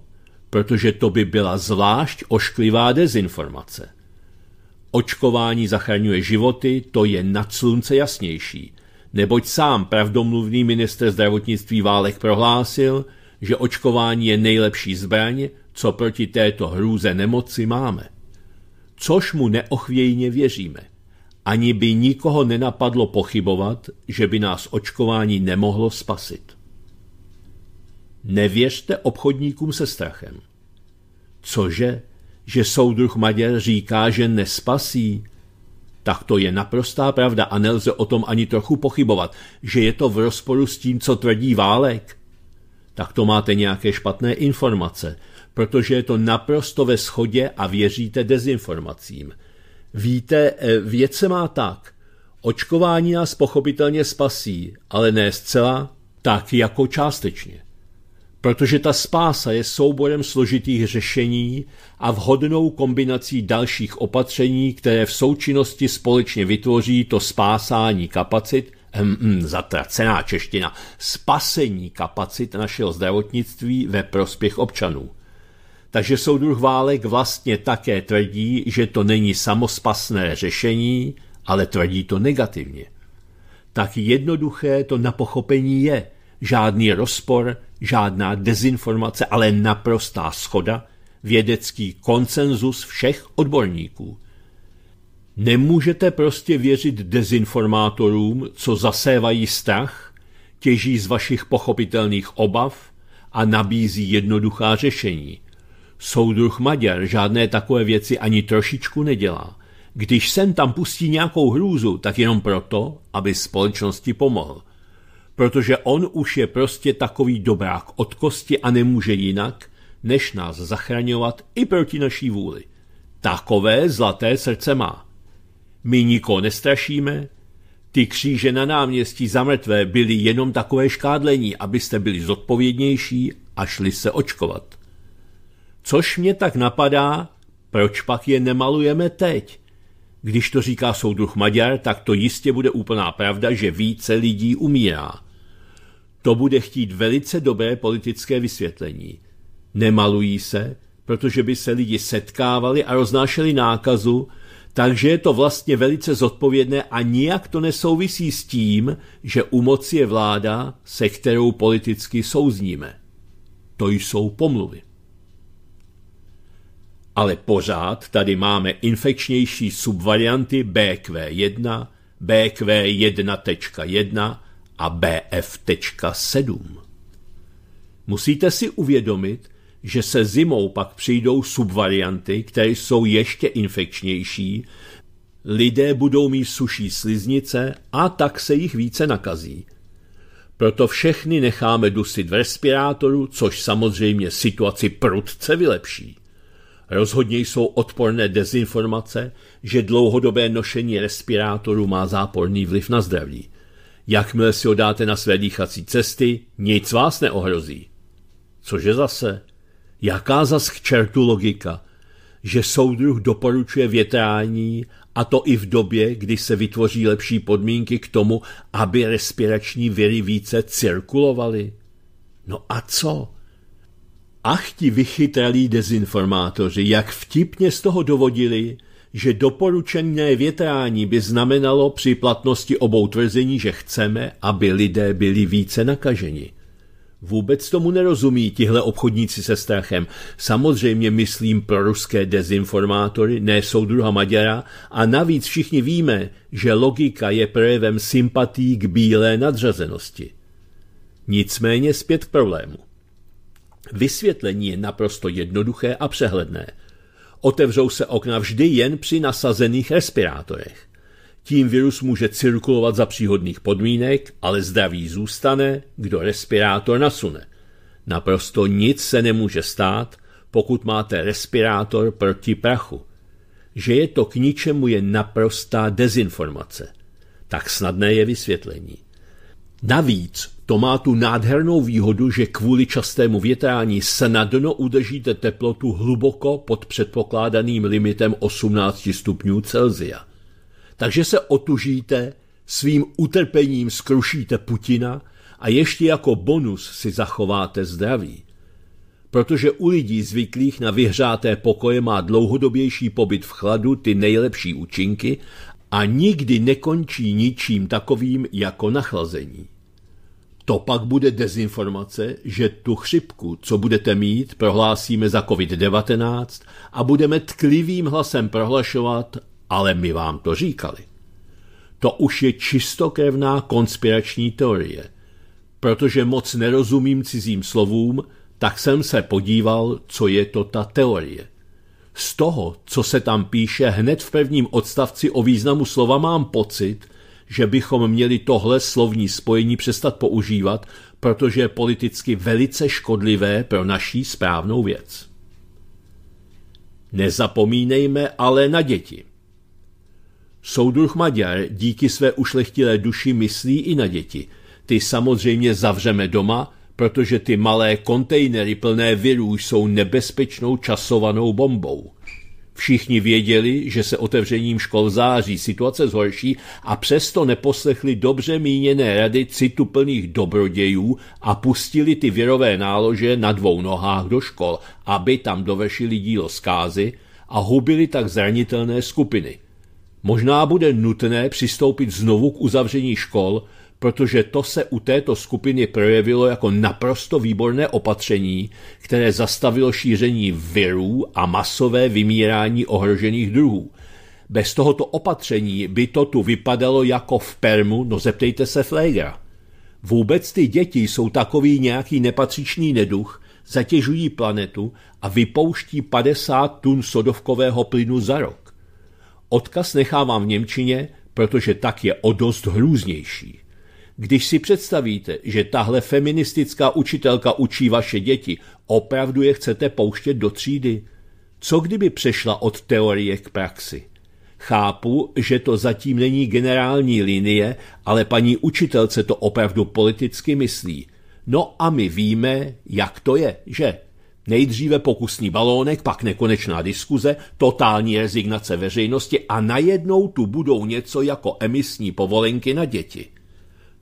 Protože to by byla zvlášť ošklivá dezinformace. Očkování zachraňuje životy, to je nad slunce jasnější, neboť sám pravdomluvný minister zdravotnictví Válek prohlásil, že očkování je nejlepší zbraň, co proti této hrůze nemoci máme. Což mu neochvějně věříme. Ani by nikoho nenapadlo pochybovat, že by nás očkování nemohlo spasit. Nevěřte obchodníkům se strachem. Cože, že soudruh Maďar říká, že nespasí? Tak to je naprostá pravda a nelze o tom ani trochu pochybovat, že je to v rozporu s tím, co tvrdí Válek tak to máte nějaké špatné informace, protože je to naprosto ve schodě a věříte dezinformacím. Víte, eh, věc se má tak. Očkování nás pochopitelně spasí, ale ne zcela, tak jako částečně. Protože ta spása je souborem složitých řešení a vhodnou kombinací dalších opatření, které v součinnosti společně vytvoří to spásání kapacit, mm, zatracená čeština, spasení kapacit našeho zdravotnictví ve prospěch občanů. Takže soudruh Válek vlastně také tvrdí, že to není samospasné řešení, ale tvrdí to negativně. Tak jednoduché to na pochopení je. Žádný rozpor, žádná dezinformace, ale naprostá schoda, vědecký konsenzus všech odborníků – Nemůžete prostě věřit dezinformátorům, co zasévají strach, těží z vašich pochopitelných obav a nabízí jednoduchá řešení. Soudruh Maďar žádné takové věci ani trošičku nedělá. Když sem tam pustí nějakou hrůzu, tak jenom proto, aby společnosti pomohl. Protože on už je prostě takový dobrák od kosti a nemůže jinak, než nás zachraňovat i proti naší vůli. Takové zlaté srdce má. My nikoho nestrašíme, ty kříže na náměstí za mrtvé byly jenom takové škádlení, abyste byli zodpovědnější a šli se očkovat. Což mě tak napadá, proč pak je nemalujeme teď? Když to říká soudruh Maďar, tak to jistě bude úplná pravda, že více lidí umírá. To bude chtít velice dobré politické vysvětlení. Nemalují se, protože by se lidi setkávali a roznášeli nákazu, takže je to vlastně velice zodpovědné a nijak to nesouvisí s tím, že u moci je vláda, se kterou politicky souzníme. To jsou pomluvy. Ale pořád tady máme infekčnější subvarianty BQ1, BQ1.1 a BF.7. Musíte si uvědomit, že se zimou pak přijdou subvarianty, které jsou ještě infekčnější, lidé budou mít suší sliznice a tak se jich více nakazí. Proto všechny necháme dusit v respirátoru, což samozřejmě situaci prudce vylepší. Rozhodně jsou odporné dezinformace, že dlouhodobé nošení respirátoru má záporný vliv na zdraví. Jakmile si ho dáte na své dýchací cesty, nic vás neohrozí. Cože zase? Jaká zas k čertu logika, že soudruh doporučuje větrání a to i v době, kdy se vytvoří lepší podmínky k tomu, aby respirační viry více cirkulovaly? No a co? Ach ti vychytralí dezinformátoři, jak vtipně z toho dovodili, že doporučené větrání by znamenalo při platnosti obou tvrzení, že chceme, aby lidé byli více nakaženi. Vůbec tomu nerozumí tihle obchodníci se strachem. Samozřejmě myslím pro ruské dezinformátory, ne soudruha Maďara, a navíc všichni víme, že logika je projevem sympatí k bílé nadřazenosti. Nicméně zpět k problému. Vysvětlení je naprosto jednoduché a přehledné. Otevřou se okna vždy jen při nasazených respirátorech. Tím virus může cirkulovat za příhodných podmínek, ale zdraví zůstane, kdo respirátor nasune. Naprosto nic se nemůže stát, pokud máte respirátor proti prachu. Že je to k ničemu je naprostá dezinformace. Tak snadné je vysvětlení. Navíc to má tu nádhernou výhodu, že kvůli častému větrání snadno udržíte teplotu hluboko pod předpokládaným limitem 18 stupňů Celsia takže se otužíte, svým utrpením skrušíte Putina a ještě jako bonus si zachováte zdraví. Protože u lidí zvyklých na vyhřáté pokoje má dlouhodobější pobyt v chladu ty nejlepší účinky a nikdy nekončí ničím takovým jako nachlazení. To pak bude dezinformace, že tu chřipku, co budete mít, prohlásíme za COVID-19 a budeme tklivým hlasem prohlašovat ale my vám to říkali. To už je čistokrevná konspirační teorie. Protože moc nerozumím cizím slovům, tak jsem se podíval, co je to ta teorie. Z toho, co se tam píše hned v prvním odstavci o významu slova, mám pocit, že bychom měli tohle slovní spojení přestat používat, protože je politicky velice škodlivé pro naší správnou věc. Nezapomínejme ale na děti. Soudruh Maďar díky své ušlechtilé duši myslí i na děti. Ty samozřejmě zavřeme doma, protože ty malé kontejnery plné virů jsou nebezpečnou časovanou bombou. Všichni věděli, že se otevřením škol v září situace zhorší a přesto neposlechli dobře míněné rady citu plných dobrodějů a pustili ty virové nálože na dvou nohách do škol, aby tam dovešili dílo zkázy a hubili tak zranitelné skupiny – Možná bude nutné přistoupit znovu k uzavření škol, protože to se u této skupiny projevilo jako naprosto výborné opatření, které zastavilo šíření virů a masové vymírání ohrožených druhů. Bez tohoto opatření by to tu vypadalo jako v Permu, no zeptejte se Flegra. Vůbec ty děti jsou takový nějaký nepatřičný neduch, zatěžují planetu a vypouští 50 tun sodovkového plynu za rok. Odkaz nechávám v Němčině, protože tak je o dost hrůznější. Když si představíte, že tahle feministická učitelka učí vaše děti, opravdu je chcete pouštět do třídy? Co kdyby přešla od teorie k praxi? Chápu, že to zatím není generální linie, ale paní učitelce to opravdu politicky myslí. No a my víme, jak to je, že? Nejdříve pokusný balónek, pak nekonečná diskuze, totální rezignace veřejnosti a najednou tu budou něco jako emisní povolenky na děti.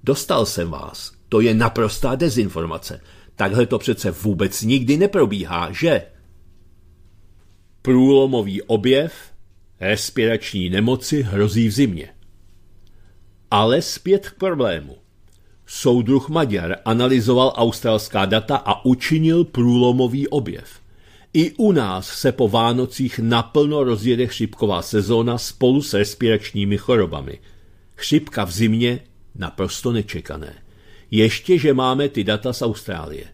Dostal jsem vás. To je naprostá dezinformace. Takhle to přece vůbec nikdy neprobíhá, že? Průlomový objev, respirační nemoci hrozí v zimě. Ale zpět k problému. Soudruh Maďar analyzoval australská data a učinil průlomový objev. I u nás se po Vánocích naplno rozjede chřipková sezóna spolu s respiračními chorobami. Chřipka v zimě naprosto nečekané. Ještě, že máme ty data z Austrálie.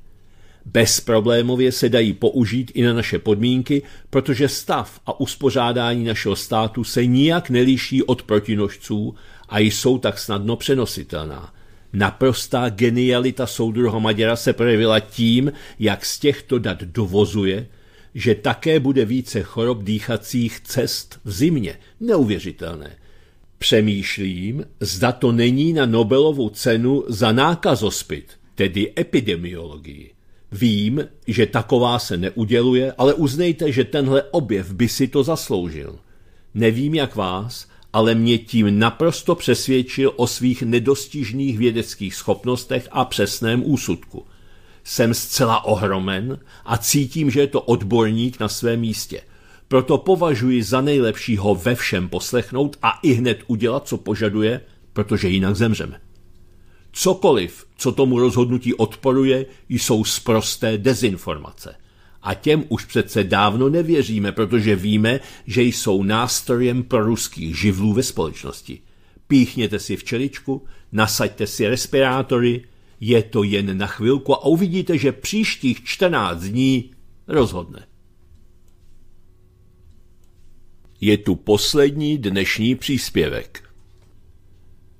Bezproblémově se dají použít i na naše podmínky, protože stav a uspořádání našeho státu se nijak nelíší od protinožců a jsou tak snadno přenositelná. Naprostá genialita soudruha Maďara se projevila tím, jak z těchto dat dovozuje, že také bude více chorob dýchacích cest v zimě. Neuvěřitelné. Přemýšlím, zda to není na Nobelovu cenu za nákazospit, tedy epidemiologii. Vím, že taková se neuděluje, ale uznejte, že tenhle objev by si to zasloužil. Nevím jak vás, ale mě tím naprosto přesvědčil o svých nedostižných vědeckých schopnostech a přesném úsudku. Jsem zcela ohromen a cítím, že je to odborník na svém místě. Proto považuji za nejlepšího ve všem poslechnout a i hned udělat, co požaduje, protože jinak zemřeme. Cokoliv, co tomu rozhodnutí odporuje, jsou sprosté dezinformace. A těm už přece dávno nevěříme, protože víme, že jsou nástrojem pro ruských živlů ve společnosti. Píchněte si včeličku, nasaďte si respirátory, je to jen na chvilku a uvidíte, že příštích 14 dní rozhodne. Je tu poslední dnešní příspěvek.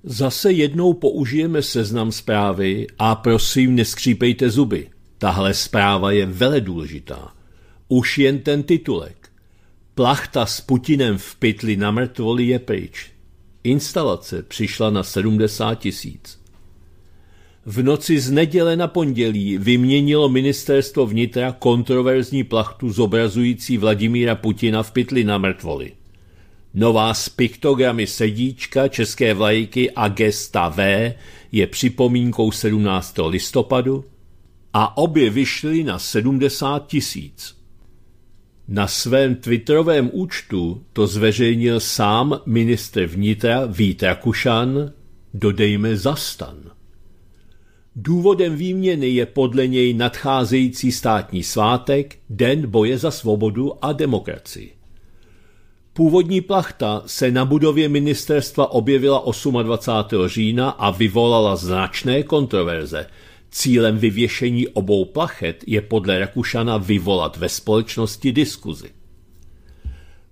Zase jednou použijeme seznam zprávy a prosím neskřípejte zuby. Tahle zpráva je vele důležitá. Už jen ten titulek. Plachta s Putinem v pytli na mrtvoli je pryč. Instalace přišla na 70 tisíc. V noci z neděle na pondělí vyměnilo ministerstvo vnitra kontroverzní plachtu zobrazující Vladimíra Putina v pytli na mrtvoli. Nová s piktogramy sedíčka české vlajky a gesta V je připomínkou 17. listopadu a obě vyšly na 70 tisíc. Na svém twitterovém účtu to zveřejnil sám ministr vnitra Vít Rakušan, dodejme zastan. Důvodem výměny je podle něj nadcházející státní svátek Den boje za svobodu a demokracii. Původní plachta se na budově ministerstva objevila 28. října a vyvolala značné kontroverze – Cílem vyvěšení obou plachet je podle Rakušana vyvolat ve společnosti diskuzi.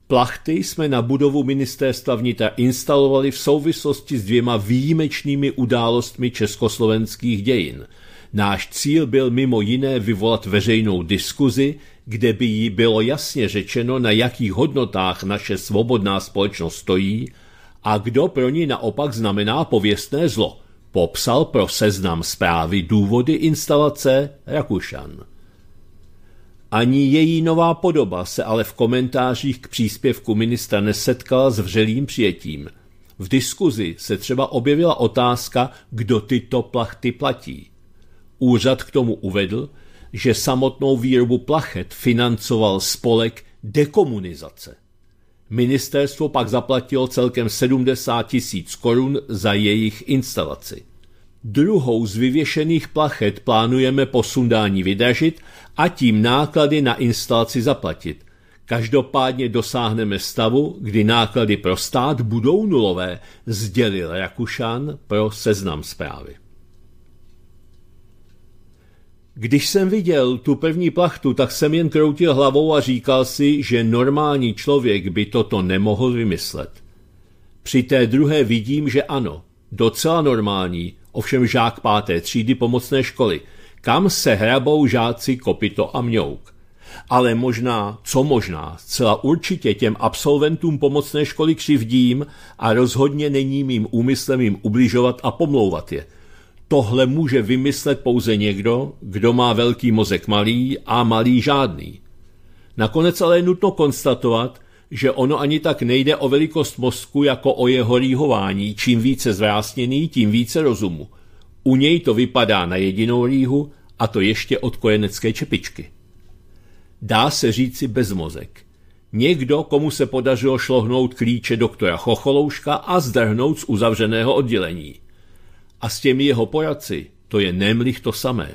Plachty jsme na budovu ministerstva vnitra instalovali v souvislosti s dvěma výjimečnými událostmi československých dějin. Náš cíl byl mimo jiné vyvolat veřejnou diskuzi, kde by jí bylo jasně řečeno, na jakých hodnotách naše svobodná společnost stojí a kdo pro ní naopak znamená pověstné zlo – popsal pro seznam zprávy důvody instalace Rakušan. Ani její nová podoba se ale v komentářích k příspěvku ministra nesetkala s vřelým přijetím. V diskuzi se třeba objevila otázka, kdo tyto plachty platí. Úřad k tomu uvedl, že samotnou výrobu plachet financoval spolek dekomunizace. Ministerstvo pak zaplatilo celkem 70 tisíc korun za jejich instalaci. Druhou z vyvěšených plachet plánujeme po sundání vydažit a tím náklady na instalaci zaplatit. Každopádně dosáhneme stavu, kdy náklady pro stát budou nulové, sdělil Rakušan pro seznam zprávy. Když jsem viděl tu první plachtu, tak jsem jen kroutil hlavou a říkal si, že normální člověk by toto nemohl vymyslet. Při té druhé vidím, že ano, docela normální, ovšem žák páté třídy pomocné školy, kam se hrabou žáci kopito a mňouk. Ale možná, co možná, zcela určitě těm absolventům pomocné školy křivdím a rozhodně není mým úmyslem jim ubližovat a pomlouvat je – tohle může vymyslet pouze někdo, kdo má velký mozek malý a malý žádný. Nakonec ale je nutno konstatovat, že ono ani tak nejde o velikost mozku jako o jeho rýhování, čím více zvrásněný, tím více rozumu. U něj to vypadá na jedinou rýhu a to ještě od kojenecké čepičky. Dá se říci bez mozek. Někdo, komu se podařilo šlohnout klíče doktora Chocholouška a zdrhnout z uzavřeného oddělení a s těmi jeho pojaci, to je nemlich to samé.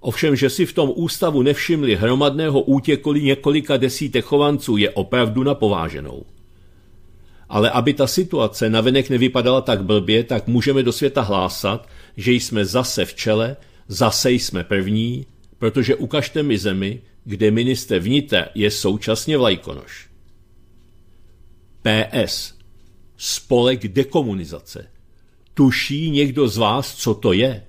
Ovšem, že si v tom ústavu nevšimli hromadného útěku několika desítek chovanců, je opravdu napováženou. Ale aby ta situace navenek nevypadala tak blbě, tak můžeme do světa hlásat, že jsme zase v čele, zase jsme první, protože ukažte mi zemi, kde minister vnitra je současně vlajkonoš. PS. Spolek dekomunizace. Tuší někdo z vás, co to je?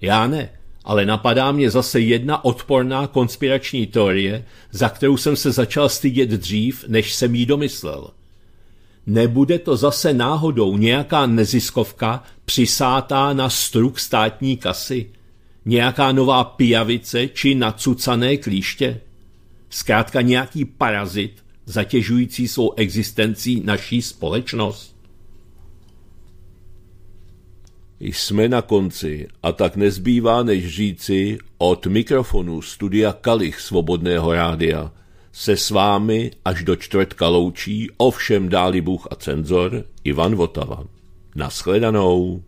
Já ne, ale napadá mě zase jedna odporná konspirační teorie, za kterou jsem se začal stydět dřív, než jsem jí domyslel. Nebude to zase náhodou nějaká neziskovka přisátá na struk státní kasy? Nějaká nová pijavice či nacucané klíště? Zkrátka nějaký parazit, zatěžující svou existencí naší společnost? Jsme na konci a tak nezbývá než říci od mikrofonu studia Kalich Svobodného rádia. Se s vámi až do čtvrtka loučí ovšem dáli Bůh a cenzor Ivan Votava. Naschledanou.